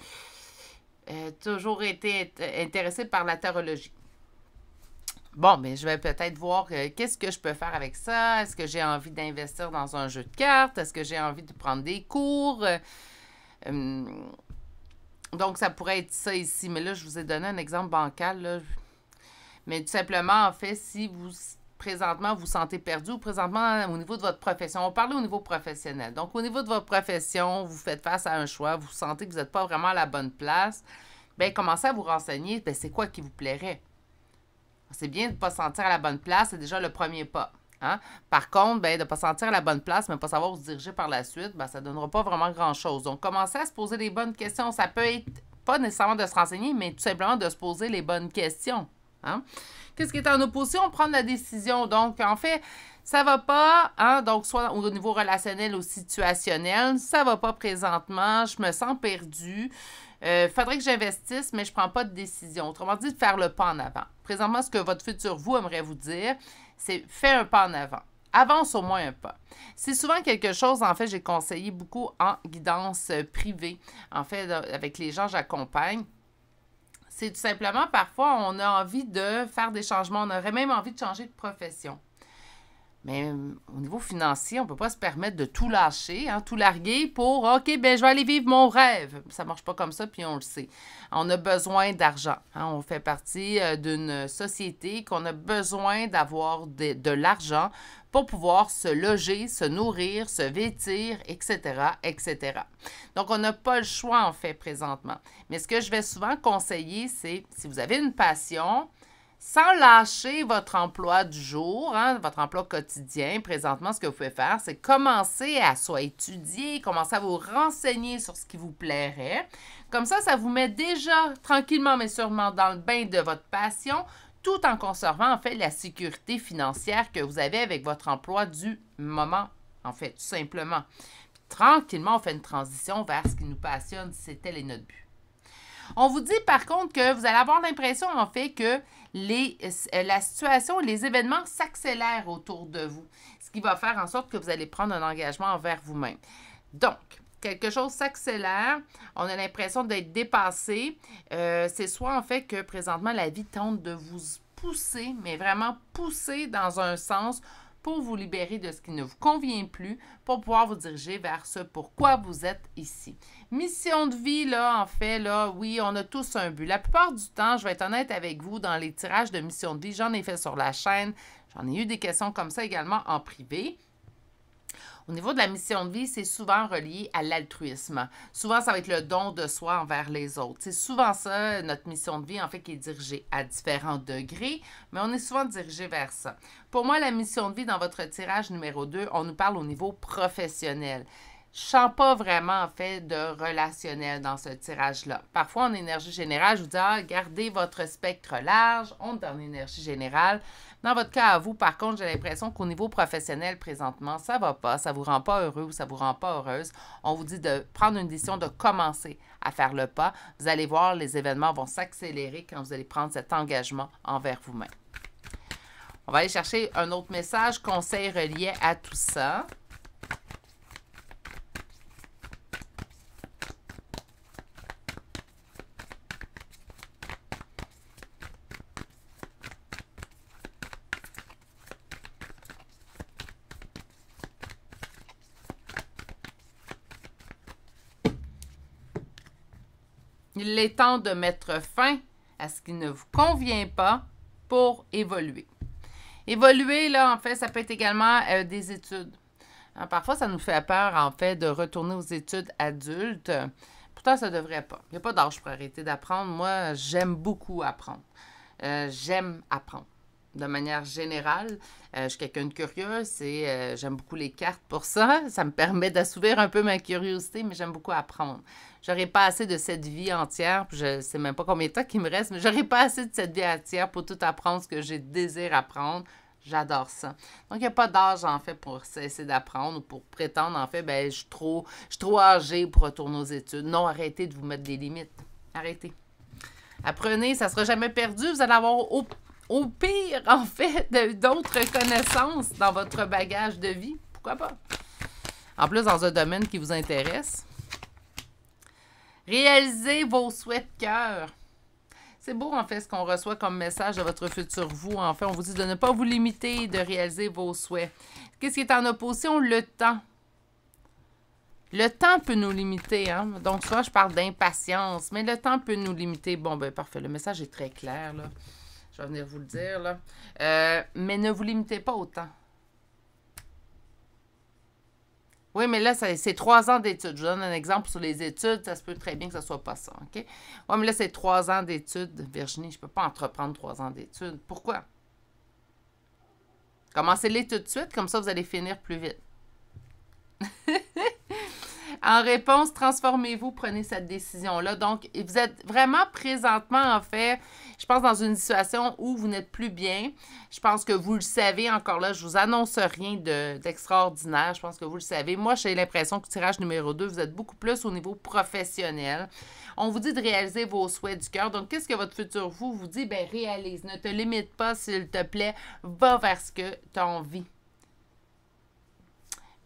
euh, toujours été intéressée par la tarologie. Bon, mais je vais peut-être voir qu'est-ce que je peux faire avec ça. Est-ce que j'ai envie d'investir dans un jeu de cartes? Est-ce que j'ai envie de prendre des cours? Hum, donc, ça pourrait être ça ici. Mais là, je vous ai donné un exemple bancal. Là. Mais tout simplement, en fait, si vous présentement vous, vous sentez perdu présentement au niveau de votre profession, on parlait au niveau professionnel. Donc, au niveau de votre profession, vous faites face à un choix, vous sentez que vous n'êtes pas vraiment à la bonne place. Bien, commencez à vous renseigner, bien, c'est quoi qui vous plairait. C'est bien de ne pas sentir à la bonne place, c'est déjà le premier pas. Hein? Par contre, ben, de ne pas sentir la bonne place, mais pas savoir où se diriger par la suite, ben, ça ne donnera pas vraiment grand-chose. Donc, commencer à se poser les bonnes questions. Ça peut être pas nécessairement de se renseigner, mais tout simplement de se poser les bonnes questions. Hein? Qu'est-ce qui est en opposition? Prendre la décision. Donc, en fait, ça va pas, hein, donc soit au niveau relationnel ou situationnel, ça va pas présentement, je me sens perdu. Il euh, faudrait que j'investisse, mais je ne prends pas de décision. Autrement dit, de faire le pas en avant. Présentement, ce que votre futur vous aimerait vous dire, c'est fais un pas en avant. Avance au moins un pas. C'est souvent quelque chose, en fait, j'ai conseillé beaucoup en guidance euh, privée. En fait, avec les gens, j'accompagne c'est tout simplement parfois on a envie de faire des changements, on aurait même envie de changer de profession. Mais euh, au niveau financier, on ne peut pas se permettre de tout lâcher, hein, tout larguer pour OK, ben je vais aller vivre mon rêve. Ça ne marche pas comme ça, puis on le sait. On a besoin d'argent. Hein. on fait partie euh, d'une société qu'on a besoin d'avoir de, de l'argent pour pouvoir se loger, se nourrir, se vêtir, etc., etc. Donc, on n'a pas le choix, en fait, présentement. Mais ce que je vais souvent conseiller, c'est si vous avez une passion, sans lâcher votre emploi du jour, hein, votre emploi quotidien, présentement, ce que vous pouvez faire, c'est commencer à soit étudier, commencer à vous renseigner sur ce qui vous plairait. Comme ça, ça vous met déjà tranquillement mais sûrement dans le bain de votre passion, tout en conservant en fait la sécurité financière que vous avez avec votre emploi du moment, en fait, tout simplement. tranquillement, on fait une transition vers ce qui nous passionne, c'était les notre but. On vous dit par contre que vous allez avoir l'impression en fait que les, euh, la situation, les événements s'accélèrent autour de vous, ce qui va faire en sorte que vous allez prendre un engagement envers vous-même. Donc, quelque chose s'accélère, on a l'impression d'être dépassé. Euh, c'est soit en fait que présentement la vie tente de vous pousser, mais vraiment pousser dans un sens pour vous libérer de ce qui ne vous convient plus, pour pouvoir vous diriger vers ce pourquoi vous êtes ici. Mission de vie, là, en fait, là, oui, on a tous un but. La plupart du temps, je vais être honnête avec vous, dans les tirages de mission de vie, j'en ai fait sur la chaîne, j'en ai eu des questions comme ça également en privé. Au niveau de la mission de vie, c'est souvent relié à l'altruisme. Souvent, ça va être le don de soi envers les autres. C'est souvent ça, notre mission de vie, en fait, qui est dirigée à différents degrés, mais on est souvent dirigé vers ça. Pour moi, la mission de vie dans votre tirage numéro 2, on nous parle au niveau professionnel. Je pas vraiment, en fait, de relationnel dans ce tirage-là. Parfois, en énergie générale, je vous dis, ah, gardez votre spectre large. On est en énergie générale. Dans votre cas à vous, par contre, j'ai l'impression qu'au niveau professionnel, présentement, ça va pas. Ça vous rend pas heureux ou ça vous rend pas heureuse. On vous dit de prendre une décision, de commencer à faire le pas. Vous allez voir, les événements vont s'accélérer quand vous allez prendre cet engagement envers vous-même. On va aller chercher un autre message, conseil relié à tout ça. il est temps de mettre fin à ce qui ne vous convient pas pour évoluer. Évoluer, là, en fait, ça peut être également euh, des études. Hein, parfois, ça nous fait peur, en fait, de retourner aux études adultes. Pourtant, ça ne devrait pas. Il n'y a pas d'âge pour arrêter d'apprendre. Moi, j'aime beaucoup apprendre. Euh, j'aime apprendre de manière générale. Euh, je suis quelqu'un de curieux et euh, j'aime beaucoup les cartes pour ça. Ça me permet d'assouvir un peu ma curiosité, mais j'aime beaucoup apprendre. J'aurais pas assez de cette vie entière, puis je sais même pas combien de temps il me reste, mais j'aurais pas assez de cette vie entière pour tout apprendre ce que j'ai désir apprendre. J'adore ça. Donc, il n'y a pas d'âge, en fait, pour cesser d'apprendre ou pour prétendre, en fait, ben, je suis trop, je trop âgé pour retourner aux études. Non, arrêtez de vous mettre des limites. Arrêtez. Apprenez, ça ne sera jamais perdu. Vous allez avoir au au pire, en fait, d'autres connaissances dans votre bagage de vie. Pourquoi pas? En plus, dans un domaine qui vous intéresse. Réalisez vos souhaits de cœur. C'est beau, en fait, ce qu'on reçoit comme message de votre futur vous. En fait, on vous dit de ne pas vous limiter, de réaliser vos souhaits. Qu'est-ce qui est en opposition? Le temps. Le temps peut nous limiter. Hein. Donc, ça, je parle d'impatience, mais le temps peut nous limiter. Bon, ben parfait. Le message est très clair. Là. Je vais venir vous le dire, là. Euh, mais ne vous limitez pas autant. Oui, mais là, c'est trois ans d'études. Je vous donne un exemple sur les études. Ça se peut très bien que ce ne soit pas ça, OK? Oui, mais là, c'est trois ans d'études. Virginie, je ne peux pas entreprendre trois ans d'études. Pourquoi? Commencez-les tout de suite, comme ça, vous allez finir plus vite. En réponse, transformez-vous, prenez cette décision-là. Donc, vous êtes vraiment présentement, en fait, je pense, dans une situation où vous n'êtes plus bien. Je pense que vous le savez encore là. Je vous annonce rien d'extraordinaire. je pense que vous le savez. Moi, j'ai l'impression que tirage numéro 2, vous êtes beaucoup plus au niveau professionnel. On vous dit de réaliser vos souhaits du cœur. Donc, qu'est-ce que votre futur vous vous dit? Ben, réalise. Ne te limite pas, s'il te plaît. Va vers ce que tu as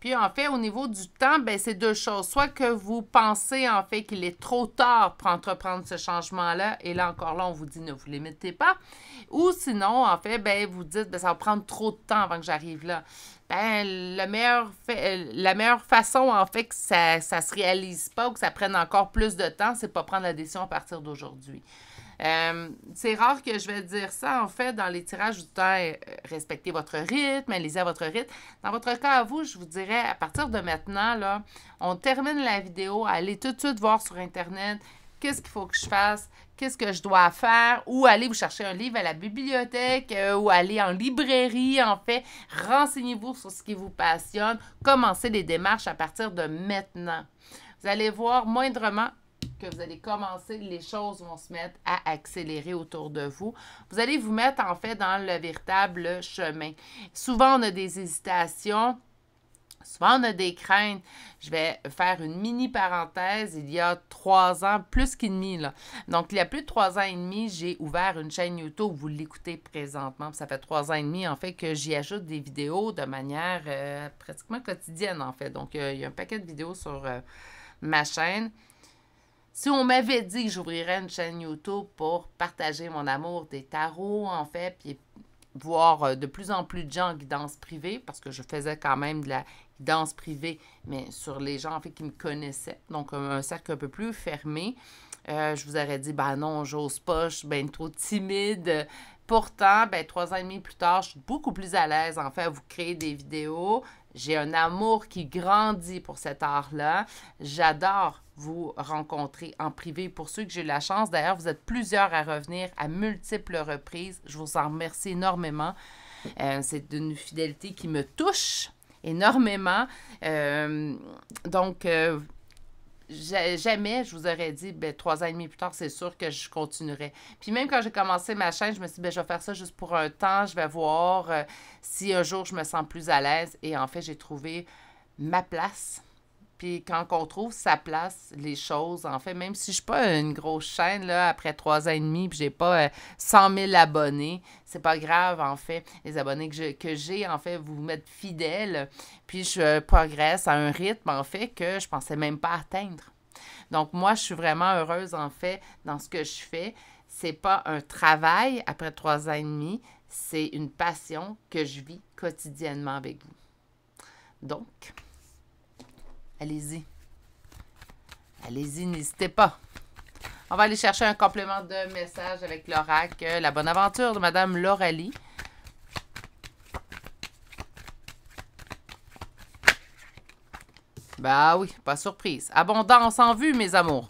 puis en fait, au niveau du temps, ben, c'est deux choses. Soit que vous pensez en fait qu'il est trop tard pour entreprendre ce changement-là, et là encore là, on vous dit ne vous limitez pas. Ou sinon, en fait, ben, vous dites ben, ça va prendre trop de temps avant que j'arrive là. Ben, euh, la meilleure façon en fait que ça ne se réalise pas ou que ça prenne encore plus de temps, c'est de pas prendre la décision à partir d'aujourd'hui. Euh, c'est rare que je vais dire ça, en fait, dans les tirages du temps, euh, respectez votre rythme, lisez à votre rythme. Dans votre cas à vous, je vous dirais, à partir de maintenant, là, on termine la vidéo, allez tout de suite voir sur Internet qu'est-ce qu'il faut que je fasse, qu'est-ce que je dois faire, ou allez vous chercher un livre à la bibliothèque, euh, ou aller en librairie, en fait. Renseignez-vous sur ce qui vous passionne. Commencez les démarches à partir de maintenant. Vous allez voir moindrement que vous allez commencer, les choses vont se mettre à accélérer autour de vous. Vous allez vous mettre en fait dans le véritable chemin. Souvent, on a des hésitations. Souvent, on a des craintes. Je vais faire une mini parenthèse. Il y a trois ans, plus qu'une demi, là. Donc, il y a plus de trois ans et demi, j'ai ouvert une chaîne YouTube. Vous l'écoutez présentement. Ça fait trois ans et demi, en fait, que j'y ajoute des vidéos de manière euh, pratiquement quotidienne, en fait. Donc, euh, il y a un paquet de vidéos sur euh, ma chaîne. Si on m'avait dit que j'ouvrirais une chaîne YouTube pour partager mon amour des tarots, en fait, puis voir euh, de plus en plus de gens qui dansent privée, parce que je faisais quand même de la danse privée, mais sur les gens en fait qui me connaissaient, donc un cercle un peu plus fermé, euh, je vous aurais dit, ben non, j'ose pas, je suis bien trop timide. Pourtant, ben trois ans et demi plus tard, je suis beaucoup plus à l'aise en fait à vous créer des vidéos. J'ai un amour qui grandit pour cet art-là. J'adore vous rencontrer en privé. Pour ceux que j'ai eu la chance, d'ailleurs, vous êtes plusieurs à revenir à multiples reprises. Je vous en remercie énormément. Euh, c'est une fidélité qui me touche énormément. Euh, donc, euh, jamais je vous aurais dit, ben, trois ans et demi plus tard, c'est sûr que je continuerai. Puis même quand j'ai commencé ma chaîne, je me suis dit, ben, je vais faire ça juste pour un temps, je vais voir si un jour je me sens plus à l'aise. Et en fait, j'ai trouvé ma place puis quand on trouve sa place, les choses, en fait, même si je n'ai pas une grosse chaîne, là, après trois ans et demi, puis j'ai pas 100 euh, 000 abonnés, c'est pas grave, en fait. Les abonnés que j'ai, en fait, vous mettre fidèles. Puis je progresse à un rythme, en fait, que je pensais même pas atteindre. Donc, moi, je suis vraiment heureuse, en fait, dans ce que je fais. C'est pas un travail après trois ans et demi, c'est une passion que je vis quotidiennement avec vous. Donc, Allez-y. Allez-y, n'hésitez pas. On va aller chercher un complément de message avec l'oracle. La bonne aventure de Madame Loralie. Bah ben oui, pas surprise. Abondance en vue, mes amours.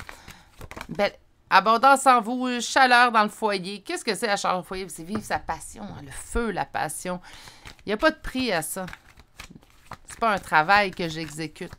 Ben, abondance en vous, chaleur dans le foyer. Qu'est-ce que c'est la chaleur au foyer? C'est vivre sa passion, hein, le feu, la passion. Il n'y a pas de prix à ça. C'est pas un travail que j'exécute.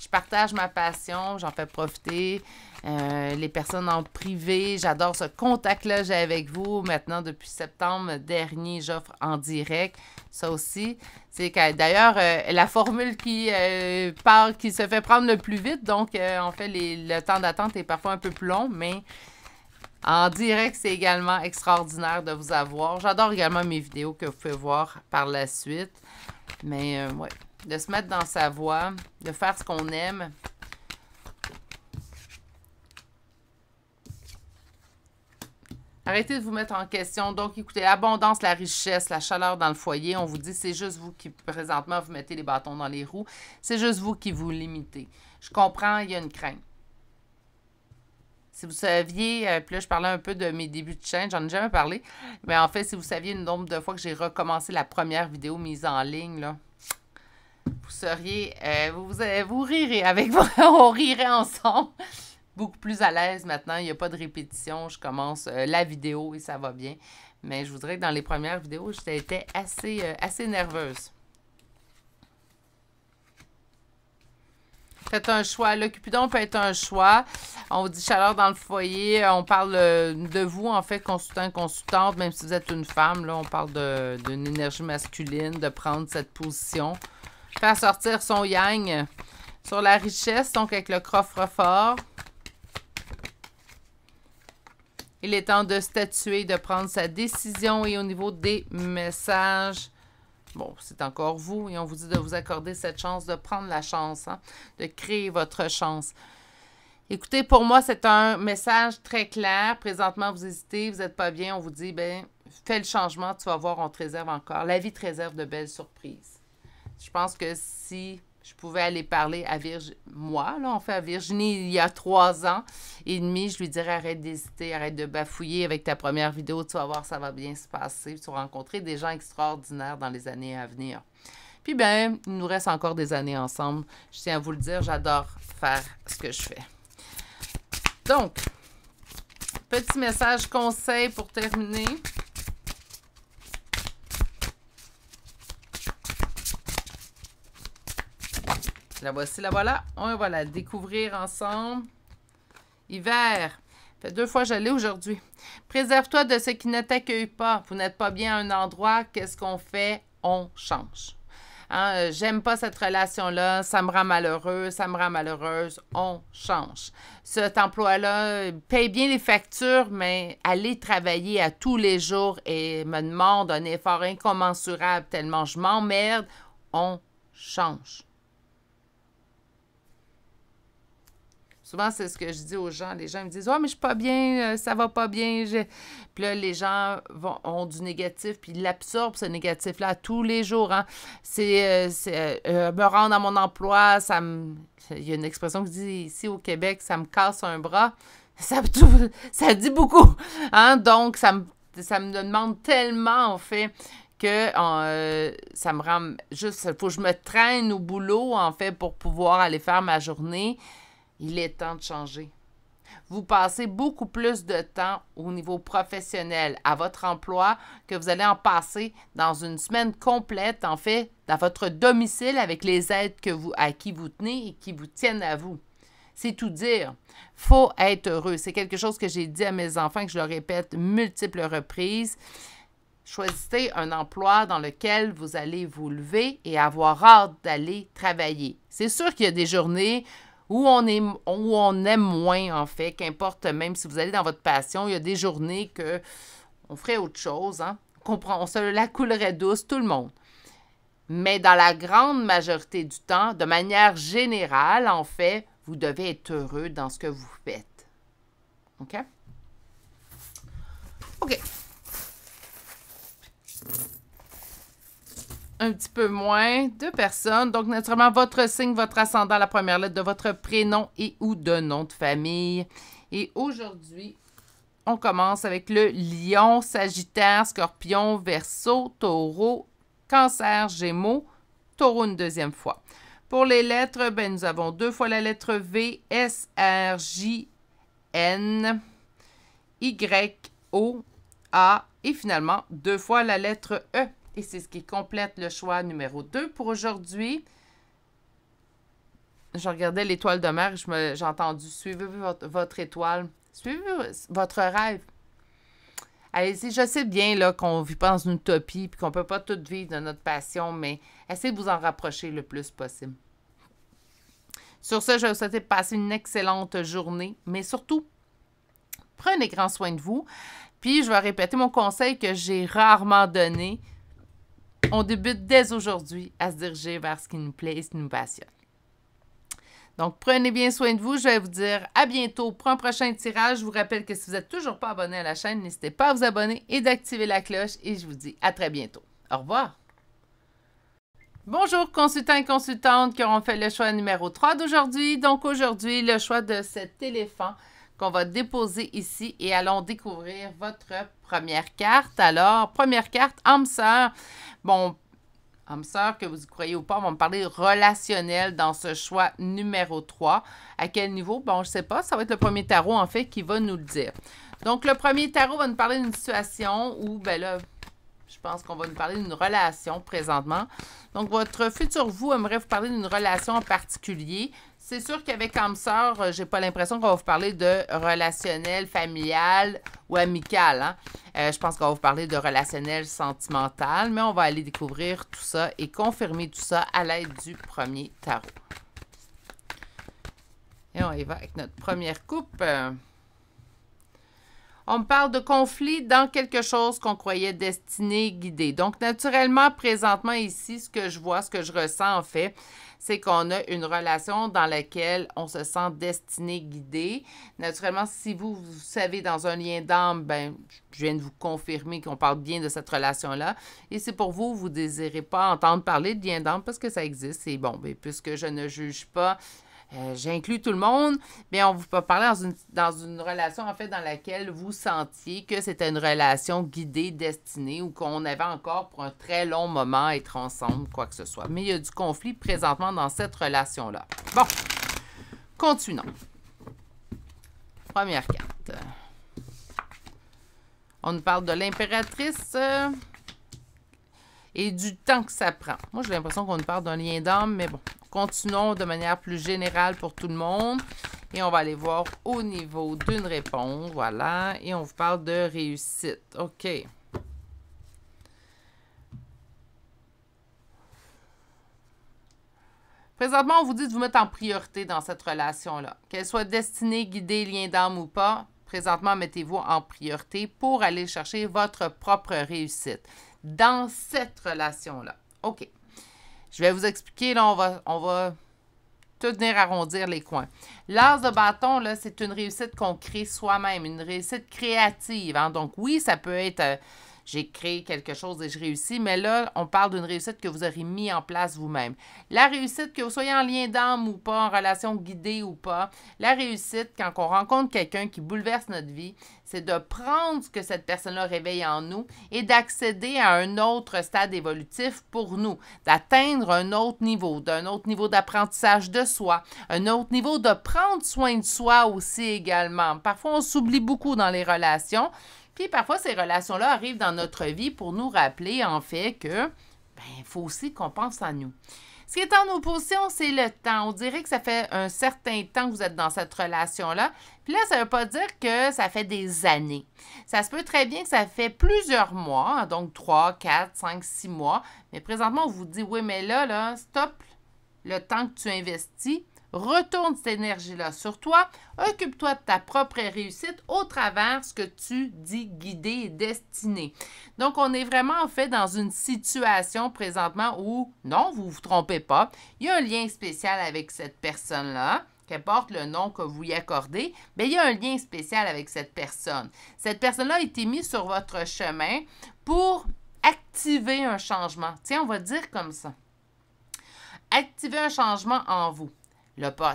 Je partage ma passion, j'en fais profiter euh, les personnes en privé. J'adore ce contact-là j'ai avec vous. Maintenant, depuis septembre dernier, j'offre en direct. Ça aussi, c'est d'ailleurs euh, la formule qui euh, qui se fait prendre le plus vite. Donc, en fait, le temps d'attente est parfois un peu plus long, mais en direct, c'est également extraordinaire de vous avoir. J'adore également mes vidéos que vous pouvez voir par la suite. Mais, ouais de se mettre dans sa voie, de faire ce qu'on aime. Arrêtez de vous mettre en question. Donc, écoutez, l'abondance, la richesse, la chaleur dans le foyer, on vous dit, c'est juste vous qui, présentement, vous mettez les bâtons dans les roues. C'est juste vous qui vous limitez. Je comprends, il y a une crainte. Si vous saviez, euh, puis là, je parlais un peu de mes débuts de chaîne, j'en ai jamais parlé, mais en fait, si vous saviez le nombre de fois que j'ai recommencé la première vidéo mise en ligne, là, vous seriez, euh, vous, euh, vous, rirez avec vous, on rirait ensemble. Beaucoup plus à l'aise maintenant, il n'y a pas de répétition, je commence euh, la vidéo et ça va bien. Mais je voudrais que dans les premières vidéos, j'étais assez, assez nerveuse. Faites un choix. Le Cupidon peut être un choix. On vous dit chaleur dans le foyer. On parle de vous, en fait, consultant, consultante, même si vous êtes une femme. Là, on parle d'une énergie masculine, de prendre cette position faire sortir son yang sur la richesse, donc avec le coffre-fort. Il est temps de statuer, de prendre sa décision et au niveau des messages, bon, c'est encore vous et on vous dit de vous accorder cette chance, de prendre la chance, hein, de créer votre chance. Écoutez, pour moi, c'est un message très clair. Présentement, vous hésitez, vous n'êtes pas bien. On vous dit, ben, fais le changement, tu vas voir, on te réserve encore. La vie te réserve de belles surprises. Je pense que si je pouvais aller parler à Virginie, moi, là, on fait à Virginie il y a trois ans et demi, je lui dirais arrête d'hésiter, arrête de bafouiller avec ta première vidéo, tu vas voir, ça va bien se passer, tu vas rencontrer des gens extraordinaires dans les années à venir. Puis bien, il nous reste encore des années ensemble. Je tiens à vous le dire, j'adore faire ce que je fais. Donc, petit message conseil pour terminer. La voici, la voilà. On va la découvrir ensemble. Hiver. Fait deux fois j'allais aujourd'hui. Préserve-toi de ce qui ne t'accueille pas. Vous n'êtes pas bien à un endroit. Qu'est-ce qu'on fait? On change. Hein, euh, j'aime pas cette relation-là, ça me rend malheureux, ça me rend malheureuse, on change. Cet emploi-là euh, paye bien les factures, mais aller travailler à tous les jours et me demande un effort incommensurable tellement je m'emmerde, on change. Souvent, c'est ce que je dis aux gens. Les gens me disent Ouais, mais je suis pas bien, ça euh, ça va pas bien. Puis là, les gens vont, ont du négatif, puis ils l'absorbent, ce négatif-là, tous les jours. Hein. C'est euh, euh, me rendre à mon emploi, ça me. Il y a une expression qui dit ici au Québec, ça me casse un bras. Ça, ça dit beaucoup. Hein? Donc, ça me, ça me demande tellement, en fait que ça me rend juste, il faut que je me traîne au boulot, en fait, pour pouvoir aller faire ma journée. Il est temps de changer. Vous passez beaucoup plus de temps au niveau professionnel à votre emploi que vous allez en passer dans une semaine complète, en fait, dans votre domicile avec les aides que vous, à qui vous tenez et qui vous tiennent à vous. C'est tout dire. Faut être heureux. C'est quelque chose que j'ai dit à mes enfants, que je le répète multiples reprises. Choisissez un emploi dans lequel vous allez vous lever et avoir hâte d'aller travailler. C'est sûr qu'il y a des journées où on, est, où on aime moins, en fait. Qu'importe, même si vous allez dans votre passion, il y a des journées que on ferait autre chose. Hein? on se la coulerait douce, tout le monde. Mais dans la grande majorité du temps, de manière générale, en fait, vous devez être heureux dans ce que vous faites. OK? OK un petit peu moins, de personnes. Donc, naturellement, votre signe, votre ascendant, la première lettre de votre prénom et ou de nom de famille. Et aujourd'hui, on commence avec le lion, sagittaire, scorpion, verso, taureau, cancer, gémeaux, taureau une deuxième fois. Pour les lettres, ben, nous avons deux fois la lettre V, S, R, J, N, Y, O, A et finalement deux fois la lettre E. Et c'est ce qui complète le choix numéro 2 pour aujourd'hui. Je regardais l'étoile de mer et j'ai entendu Suivez votre, étoile, suivez votre rêve. Allez-y, je sais bien là, qu'on vit pas dans une utopie et qu'on ne peut pas tout vivre de notre passion, mais essayez de vous en rapprocher le plus possible. Sur ce, je vous souhaite de passer une excellente journée, mais surtout, prenez grand soin de vous. Puis, je vais répéter mon conseil que j'ai rarement donné on débute dès aujourd'hui à se diriger vers ce qui nous plaît et ce qui nous passionne. Donc, prenez bien soin de vous. Je vais vous dire à bientôt pour un prochain tirage. Je vous rappelle que si vous n'êtes toujours pas abonné à la chaîne, n'hésitez pas à vous abonner et d'activer la cloche. Et je vous dis à très bientôt. Au revoir. Bonjour consultants et consultantes qui auront fait le choix numéro 3 d'aujourd'hui. Donc aujourd'hui, le choix de cet éléphant qu'on va déposer ici et allons découvrir votre première carte. Alors, première carte, âme sœur bon, âme sœur, que vous y croyez ou pas, on va me parler relationnel dans ce choix numéro 3. À quel niveau? Bon, je ne sais pas. Ça va être le premier tarot, en fait, qui va nous le dire. Donc, le premier tarot va nous parler d'une situation où, ben là, je pense qu'on va nous parler d'une relation présentement. Donc, votre futur vous aimerait vous parler d'une relation en particulier. C'est sûr qu'avec comme euh, je j'ai pas l'impression qu'on va vous parler de relationnel, familial ou amical. Hein. Euh, je pense qu'on va vous parler de relationnel sentimental, mais on va aller découvrir tout ça et confirmer tout ça à l'aide du premier tarot. Et on y va avec notre première coupe. On parle de conflit dans quelque chose qu'on croyait destiné, guidé. Donc, naturellement, présentement ici, ce que je vois, ce que je ressens en fait, c'est qu'on a une relation dans laquelle on se sent destiné, guidé. Naturellement, si vous, vous savez dans un lien d'âme, ben, je viens de vous confirmer qu'on parle bien de cette relation-là. Et c'est pour vous, vous ne désirez pas entendre parler de lien d'âme parce que ça existe, c'est bon. Ben, puisque je ne juge pas, euh, j'inclus tout le monde, mais on vous parler dans une, dans une relation, en fait, dans laquelle vous sentiez que c'était une relation guidée, destinée, ou qu'on avait encore pour un très long moment être ensemble, quoi que ce soit. Mais il y a du conflit présentement dans cette relation-là. Bon, continuons. Première carte. On nous parle de l'impératrice. Euh, et du temps que ça prend. Moi, j'ai l'impression qu'on parle d'un lien d'âme, mais bon, continuons de manière plus générale pour tout le monde. Et on va aller voir au niveau d'une réponse. Voilà. Et on vous parle de réussite. OK. Présentement, on vous dit de vous mettre en priorité dans cette relation-là. Qu'elle soit destinée, guidée, lien d'âme ou pas, présentement, mettez-vous en priorité pour aller chercher votre propre réussite dans cette relation-là. OK. Je vais vous expliquer, là, on va, on va tout venir arrondir les coins. L'as de bâton, là, c'est une réussite qu'on crée soi-même, une réussite créative. Hein. Donc, oui, ça peut être euh, j'ai créé quelque chose et je réussis. Mais là, on parle d'une réussite que vous aurez mis en place vous-même. La réussite, que vous soyez en lien d'âme ou pas, en relation guidée ou pas, la réussite, quand on rencontre quelqu'un qui bouleverse notre vie, c'est de prendre ce que cette personne-là réveille en nous et d'accéder à un autre stade évolutif pour nous, d'atteindre un autre niveau, d'un autre niveau d'apprentissage de soi, un autre niveau de prendre soin de soi aussi également. Parfois, on s'oublie beaucoup dans les relations. Puis parfois, ces relations-là arrivent dans notre vie pour nous rappeler en fait que ben, il faut aussi qu'on pense à nous. Ce qui est en opposition, c'est le temps. On dirait que ça fait un certain temps que vous êtes dans cette relation-là. Puis là, ça ne veut pas dire que ça fait des années. Ça se peut très bien que ça fait plusieurs mois, donc 3, 4, 5, 6 mois. Mais présentement, on vous dit, oui, mais là, là, stop, le temps que tu investis, Retourne cette énergie-là sur toi. Occupe-toi de ta propre réussite au travers ce que tu dis guider et destiné. Donc, on est vraiment en fait dans une situation présentement où, non, vous ne vous trompez pas, il y a un lien spécial avec cette personne-là porte le nom que vous y accordez, mais il y a un lien spécial avec cette personne. Cette personne-là a été mise sur votre chemin pour activer un changement. Tiens, on va dire comme ça. Activer un changement en vous.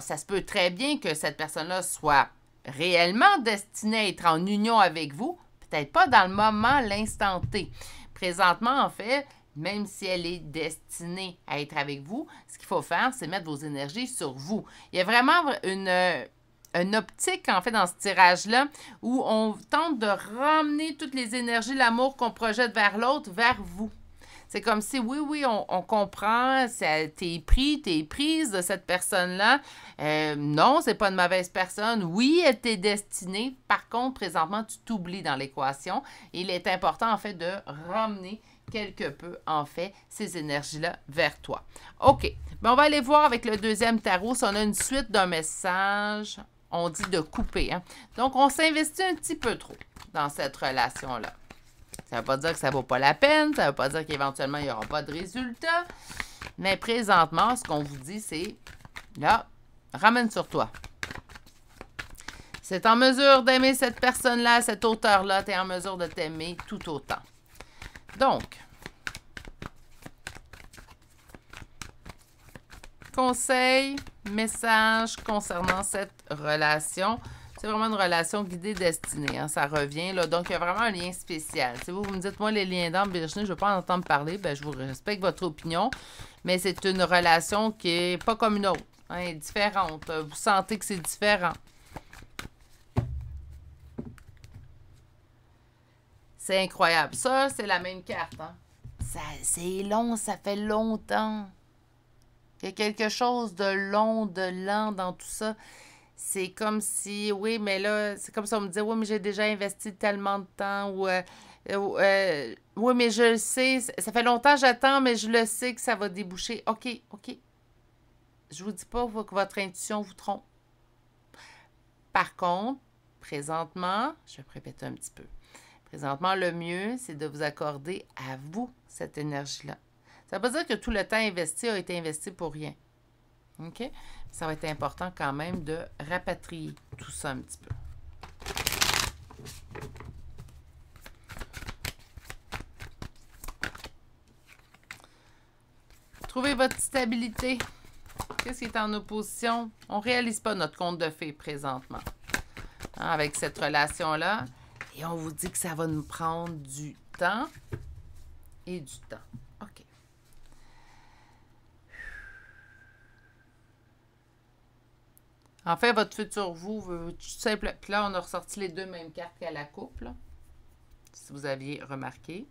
Ça se peut très bien que cette personne-là soit réellement destinée à être en union avec vous, peut-être pas dans le moment, l'instant T. Présentement, en fait, même si elle est destinée à être avec vous, ce qu'il faut faire, c'est mettre vos énergies sur vous. Il y a vraiment une, euh, une optique, en fait, dans ce tirage-là, où on tente de ramener toutes les énergies, l'amour qu'on projette vers l'autre, vers vous. C'est comme si, oui, oui, on, comprend, t'es pris, t'es prise de cette personne-là. Euh, non, c'est pas une mauvaise personne. Oui, elle t'est destinée. Par contre, présentement, tu t'oublies dans l'équation. Il est important, en fait, de ramener quelque peu, en fait, ces énergies-là vers toi. OK. Ben, on va aller voir avec le deuxième tarot si on a une suite d'un message. On dit de couper. Hein. Donc, on s'investit un petit peu trop dans cette relation-là. Ça veut pas dire que ça ne vaut pas la peine, ça veut pas dire qu'éventuellement il n'y aura pas de résultat. Mais présentement, ce qu'on vous dit, c'est là, ramène sur toi. C'est en mesure d'aimer cette personne-là, cette auteur-là, tu es en mesure de t'aimer tout autant. Donc, conseil, message concernant cette relation. C'est vraiment une relation guidée destinée, hein, ça revient. Là. Donc, il y a vraiment un lien spécial. Si vous, me dites, moi, les liens d'âme, Virginie, je ne veux pas en entendre parler, ben, je vous respecte votre opinion, mais c'est une relation qui n'est pas comme une autre, hein, est différente. Vous sentez que c'est différent. C'est incroyable. Ça, c'est la même carte. Hein? C'est long, ça fait longtemps. Il y a quelque chose de long, de lent dans tout ça c'est comme si, oui, mais là, c'est comme si on me disait, oui, mais j'ai déjà investi tellement de temps ou, euh, euh, oui, mais je le sais, ça fait longtemps j'attends, mais je le sais que ça va déboucher. OK, OK. Je vous dis pas que votre intuition vous trompe. Par contre, présentement, je vais répéter un petit peu. Présentement, le mieux, c'est de vous accorder à vous cette énergie-là. Ça ne veut pas dire que tout le temps investi a été investi pour rien. OK? ça va être important quand même de rapatrier tout ça un petit peu. Trouvez votre stabilité. Qu'est-ce qui est en opposition? On ne réalise pas notre compte de fées présentement hein, avec cette relation-là. Et on vous dit que ça va nous prendre du temps et du temps. En fait, votre futur vous veut tout simple. Là, on a ressorti les deux mêmes cartes qu'à la couple, si vous aviez remarqué.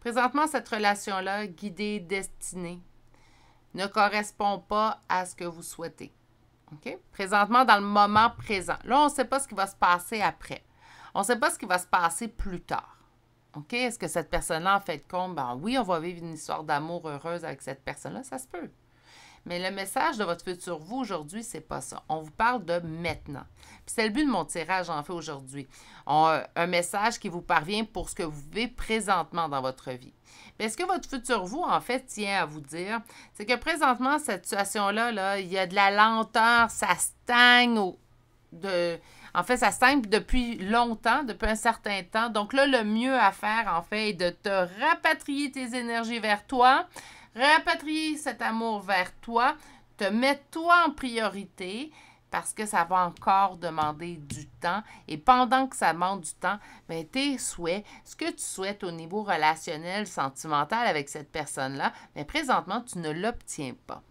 Présentement, cette relation-là, guidée, destinée, ne correspond pas à ce que vous souhaitez. OK? Présentement, dans le moment présent. Là, on ne sait pas ce qui va se passer après. On ne sait pas ce qui va se passer plus tard. OK? Est-ce que cette personne-là en fait compte? Ben oui, on va vivre une histoire d'amour heureuse avec cette personne-là. Ça se peut. Mais le message de votre futur vous aujourd'hui, c'est pas ça. On vous parle de maintenant. c'est le but de mon tirage en fait aujourd'hui. Euh, un message qui vous parvient pour ce que vous vivez présentement dans votre vie. Mais ce que votre futur vous, en fait, tient à vous dire, c'est que présentement, cette situation-là, là, il y a de la lenteur, ça stagne en fait, ça stagne depuis longtemps, depuis un certain temps. Donc là, le mieux à faire, en fait, est de te rapatrier tes énergies vers toi, Répatrie cet amour vers toi, te mets toi en priorité parce que ça va encore demander du temps. Et pendant que ça demande du temps, ben, tes souhaits, ce que tu souhaites au niveau relationnel, sentimental avec cette personne-là, mais ben, présentement, tu ne l'obtiens pas.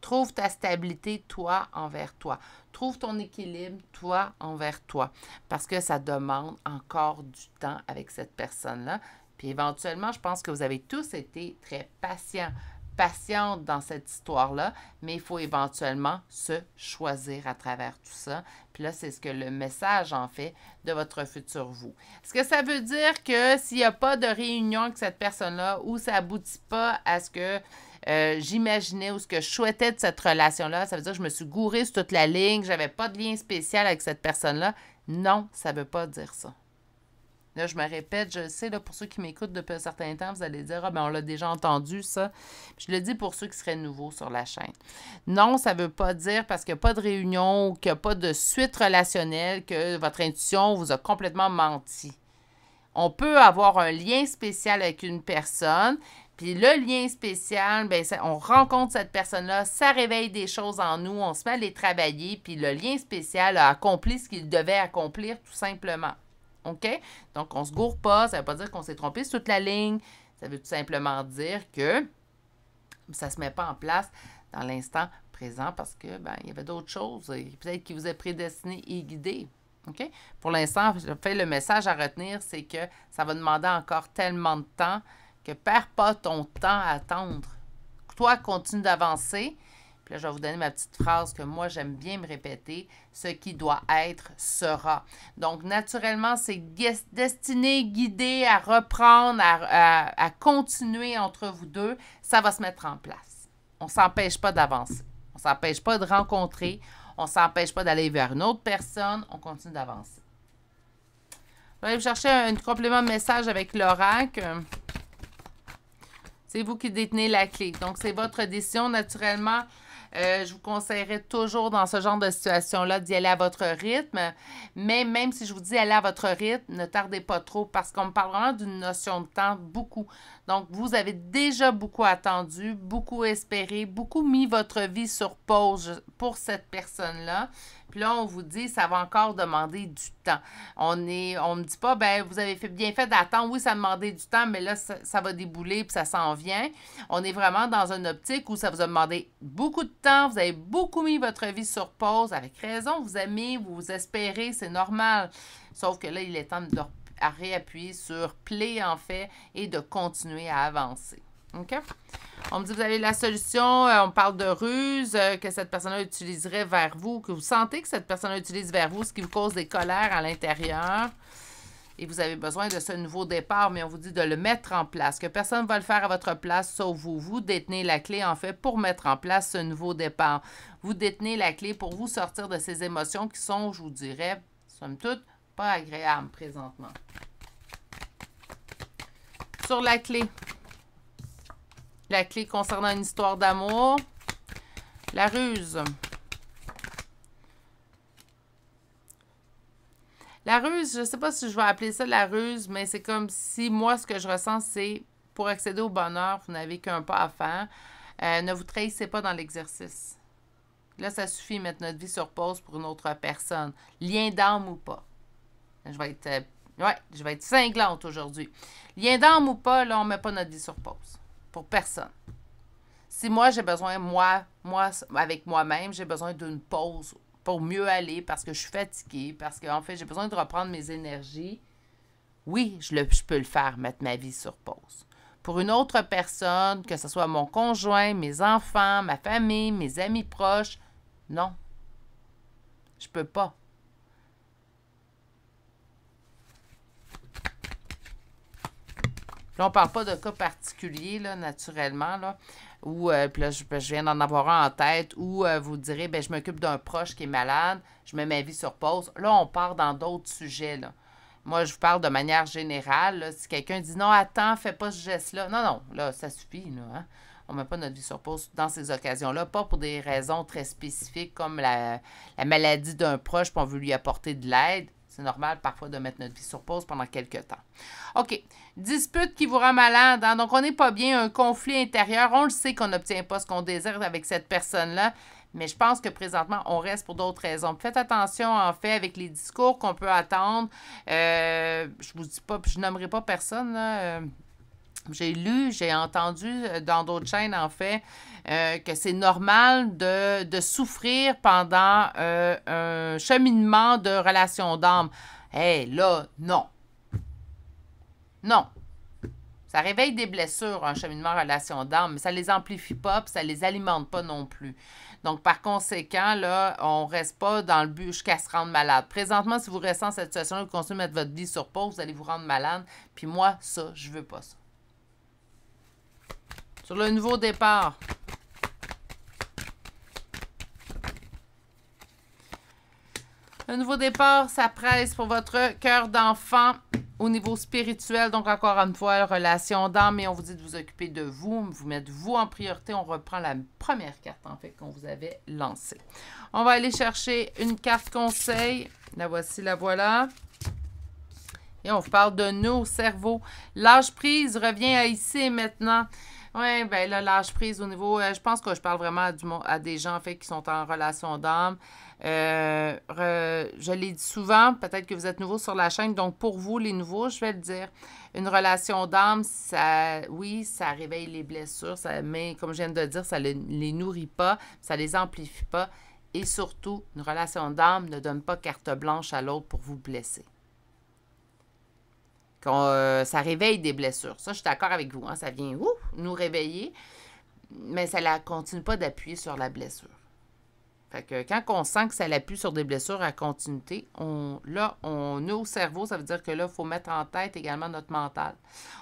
Trouve ta stabilité, toi, envers toi. Trouve ton équilibre, toi, envers toi. Parce que ça demande encore du temps avec cette personne-là. Puis éventuellement, je pense que vous avez tous été très patients, patientes dans cette histoire-là, mais il faut éventuellement se choisir à travers tout ça. Puis là, c'est ce que le message en fait de votre futur vous. Est-ce que ça veut dire que s'il n'y a pas de réunion avec cette personne-là ou ça aboutit pas à ce que euh, j'imaginais ou ce que je souhaitais de cette relation-là, ça veut dire que je me suis gourée sur toute la ligne, j'avais pas de lien spécial avec cette personne-là. Non, ça ne veut pas dire ça. Là, je me répète, je sais, là, pour ceux qui m'écoutent depuis un certain temps, vous allez dire, ah ben on l'a déjà entendu ça. Je le dis pour ceux qui seraient nouveaux sur la chaîne. Non, ça ne veut pas dire parce qu'il n'y a pas de réunion ou qu'il n'y a pas de suite relationnelle que votre intuition vous a complètement menti. On peut avoir un lien spécial avec une personne, puis le lien spécial, ben, on rencontre cette personne-là, ça réveille des choses en nous, on se met à les travailler, puis le lien spécial a accompli ce qu'il devait accomplir tout simplement. OK? Donc, on ne se gourre pas. Ça ne veut pas dire qu'on s'est trompé sur toute la ligne. Ça veut tout simplement dire que ça ne se met pas en place dans l'instant présent parce que ben, il y avait d'autres choses euh, peut-être qui vous est prédestiné et guidé. OK? Pour l'instant, je fais le message à retenir, c'est que ça va demander encore tellement de temps que perds pas ton temps à attendre. Toi, continue d'avancer là, je vais vous donner ma petite phrase que moi, j'aime bien me répéter. Ce qui doit être sera. Donc, naturellement, c'est destiné, guidé à reprendre, à, continuer entre vous deux. Ça va se mettre en place. On ne s'empêche pas d'avancer. On ne s'empêche pas de rencontrer. On ne s'empêche pas d'aller vers une autre personne. On continue d'avancer. Je vais aller chercher un, complément de message avec l'oracle. C'est vous qui détenez la clé. Donc, c'est votre décision, naturellement. Euh, je vous conseillerais toujours dans ce genre de situation-là d'y aller à votre rythme. Mais même si je vous dis aller à votre rythme, ne tardez pas trop parce qu'on me parle vraiment d'une notion de temps, beaucoup. Donc, vous avez déjà beaucoup attendu, beaucoup espéré, beaucoup mis votre vie sur pause pour cette personne-là. Puis là, on vous dit, ça va encore demander du temps. On ne on me dit pas, ben, vous avez fait, bien fait d'attendre. Oui, ça demandait du temps, mais là, ça, va débouler puis ça s'en vient. On est vraiment dans une optique où ça vous a demandé beaucoup de temps, vous avez beaucoup mis votre vie sur pause, avec raison, vous aimez, vous espérez, c'est normal. Sauf que là, il est temps de réappuyer sur play, en fait, et de continuer à avancer. OK? On me dit, vous avez la solution, euh, on parle de ruse euh, que cette personne utiliserait vers vous, que vous sentez que cette personne utilise vers vous, ce qui vous cause des colères à l'intérieur et vous avez besoin de ce nouveau départ, mais on vous dit de le mettre en place, que personne ne va le faire à votre place sauf vous. Vous détenez la clé, en fait, pour mettre en place ce nouveau départ. Vous détenez la clé pour vous sortir de ces émotions qui sont, je vous dirais, somme toute, pas agréables présentement. Sur la clé. La clé concernant une histoire d'amour. La ruse. La ruse, je sais pas si je vais appeler ça la ruse, mais c'est comme si moi, ce que je ressens, c'est pour accéder au bonheur, vous n'avez qu'un pas à faire. Euh, ne vous trahissez pas dans l'exercice. Là, ça suffit mettre notre vie sur pause pour une autre personne. Lien d'âme ou pas. Je vais être, euh, ouais, je vais être cinglante aujourd'hui. Lien d'âme ou pas, là, on ne met pas notre vie sur pause. Pour personne. Si moi, j'ai besoin, moi, moi, avec moi-même, j'ai besoin d'une pause pour mieux aller, parce que je suis fatiguée, parce que fait, j'ai besoin de reprendre mes énergies, oui, je, le, je peux le faire, mettre ma vie sur pause. Pour une autre personne, que ce soit mon conjoint, mes enfants, ma famille, mes amis proches, non. Je ne peux pas. Là, on ne parle pas de cas particuliers, là, naturellement. Là ou euh, puis là, ben, je, viens d'en avoir un en tête, ou euh, vous direz, ben, je m'occupe d'un proche qui est malade, je mets ma vie sur pause. Là, on part dans d'autres sujets. Là. Moi, je vous parle de manière générale. si quelqu'un dit non, attends, fais pas ce geste-là. Non, non, là, ça suffit. Là, hein? On ne met pas notre vie sur pause dans ces occasions-là, pas pour des raisons très spécifiques comme la, la maladie d'un proche, puis on veut lui apporter de l'aide. C'est normal parfois de mettre notre vie sur pause pendant quelques temps. OK. Dispute qui vous rend malade. Hein? Donc, on n'est pas bien, un conflit intérieur. On le sait qu'on n'obtient pas ce qu'on désire avec cette personne-là. Mais je pense que présentement, on reste pour d'autres raisons. Faites attention, en fait, avec les discours qu'on peut attendre. Euh, je vous dis pas, je nommerai pas personne. Euh, j'ai lu, j'ai entendu euh, dans d'autres chaînes, en fait, euh, que c'est normal de, souffrir pendant euh, un cheminement de relation d'âme. Hé, là, non. Non. Ça réveille des blessures, un cheminement relation d'âme, mais ça ne les amplifie pas, puis ça les alimente pas non plus. Donc, par conséquent, là, on reste pas dans le but jusqu'à se rendre malade. Présentement, si vous restez en cette situation, vous continuez de mettre votre vie sur pause, vous allez vous rendre malade. Puis moi, ça, je ne veux pas ça. Sur le nouveau départ. Le nouveau départ, ça presse pour votre cœur d'enfant au niveau spirituel. Donc, encore une fois, relation d'âme. Et on vous dit de vous occuper de vous, vous mettre vous en priorité. On reprend la première carte, en fait, qu'on vous avait lancée. On va aller chercher une carte conseil. La voici, la voilà. Et on vous parle de nos cerveaux. L'âge prise revient à ici maintenant. Oui, ben lâche prise au niveau. Euh, je pense que je parle vraiment à, des gens qui sont en relation d'âme. Euh, je l'ai dit souvent, peut-être que vous êtes nouveau sur la chaîne, donc pour vous, les nouveaux, je vais le dire. Une relation d'âme, ça oui, ça réveille les blessures, mais comme je viens de le dire, ça ne les, nourrit pas, ça les amplifie pas. Et surtout, une relation d'âme ne donne pas carte blanche à l'autre pour vous blesser. Euh, ça réveille des blessures. Ça, je suis d'accord avec vous. Hein. ça vient nous réveiller, mais ça ne continue pas d'appuyer sur la blessure. Fait quand on sent que ça l'appuie sur des blessures à continuité, on, là, on est au cerveau, ça veut dire que là, faut mettre en tête également notre mental.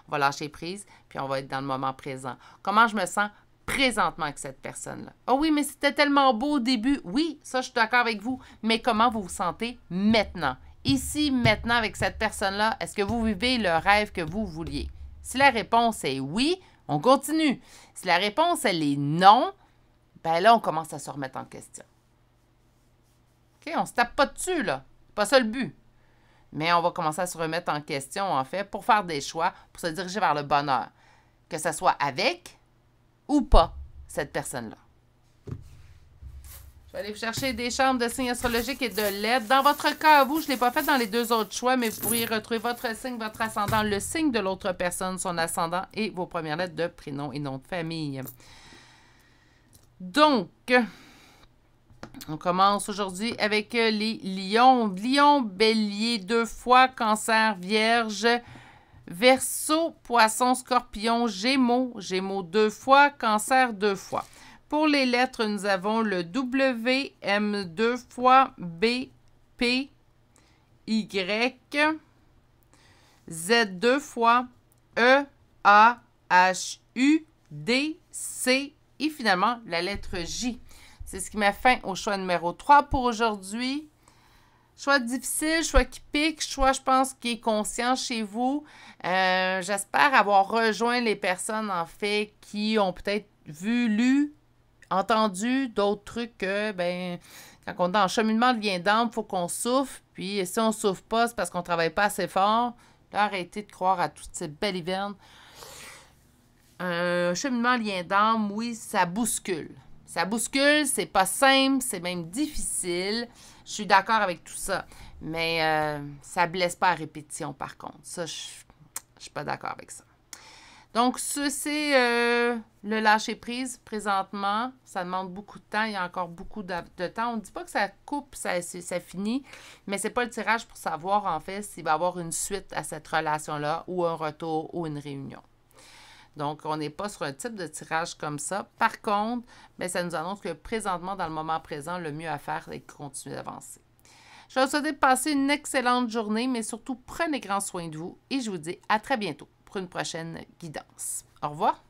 On va lâcher prise, puis on va être dans le moment présent. Comment je me sens présentement avec cette personne-là? Ah oui, mais c'était tellement beau au début. Oui, ça, je suis d'accord avec vous. Mais comment vous vous sentez maintenant? ici, maintenant, avec cette personne-là, est-ce que vous vivez le rêve que vous vouliez? Si la réponse est oui, on continue. Si la réponse, elle est non, ben là, on commence à se remettre en question. OK? On se tape pas dessus, là. pas ça le but. Mais on va commencer à se remettre en question, en fait, pour faire des choix, pour se diriger vers le bonheur. Que ce soit avec ou pas cette personne-là. Je vais aller vous chercher des chambres de signes astrologiques et de lettres. Dans votre cas, vous, je ne l'ai pas fait dans les deux autres choix, mais vous pourriez retrouver votre signe, votre ascendant, le signe de l'autre personne, son ascendant et vos premières lettres de prénom et nom de famille. Donc, on commence aujourd'hui avec euh, les lions. Lion, bélier, deux fois, cancer, vierge. Verseau, poisson, scorpion, gémeaux. Gémeaux deux fois, cancer deux fois. Pour les lettres, nous avons le W, M deux fois, B, P, Y, Z deux fois, E, A, H, U, D, C et finalement la lettre J. C'est ce qui m'a fin au choix numéro 3 pour aujourd'hui. Choix difficile, choix qui pique, choix, je pense, qui est conscient chez vous. Euh, j'espère avoir rejoint les personnes, en fait, qui ont peut-être vu, lu entendu d'autres trucs que, ben, quand on est en cheminement de lien d'âme, il faut qu'on souffre, Puis si on ne souffle pas, c'est parce qu'on ne travaille pas assez fort. arrêtez de croire à toutes ces belles hivernes. Un cheminement de lien d'âme, oui, ça bouscule. Ça bouscule, c'est pas simple, c'est même difficile. Je suis d'accord avec tout ça. Mais ça euh, ça blesse pas à répétition, par contre. Ça, je, je suis pas d'accord avec ça. Donc, ceci, c'est euh, le lâcher-prise présentement. Ça demande beaucoup de temps. Il y a encore beaucoup de, temps. On ne dit pas que ça coupe, ça, finit, mais ce n'est pas le tirage pour savoir, en fait, s'il va y avoir une suite à cette relation-là ou un retour ou une réunion. Donc, on n'est pas sur un type de tirage comme ça. Par contre, ben, ça nous annonce que présentement, dans le moment présent, le mieux à faire est de continuer d'avancer. Je vous souhaite de passer une excellente journée, mais surtout, prenez grand soin de vous et je vous dis à très bientôt pour une prochaine guidance. Au revoir.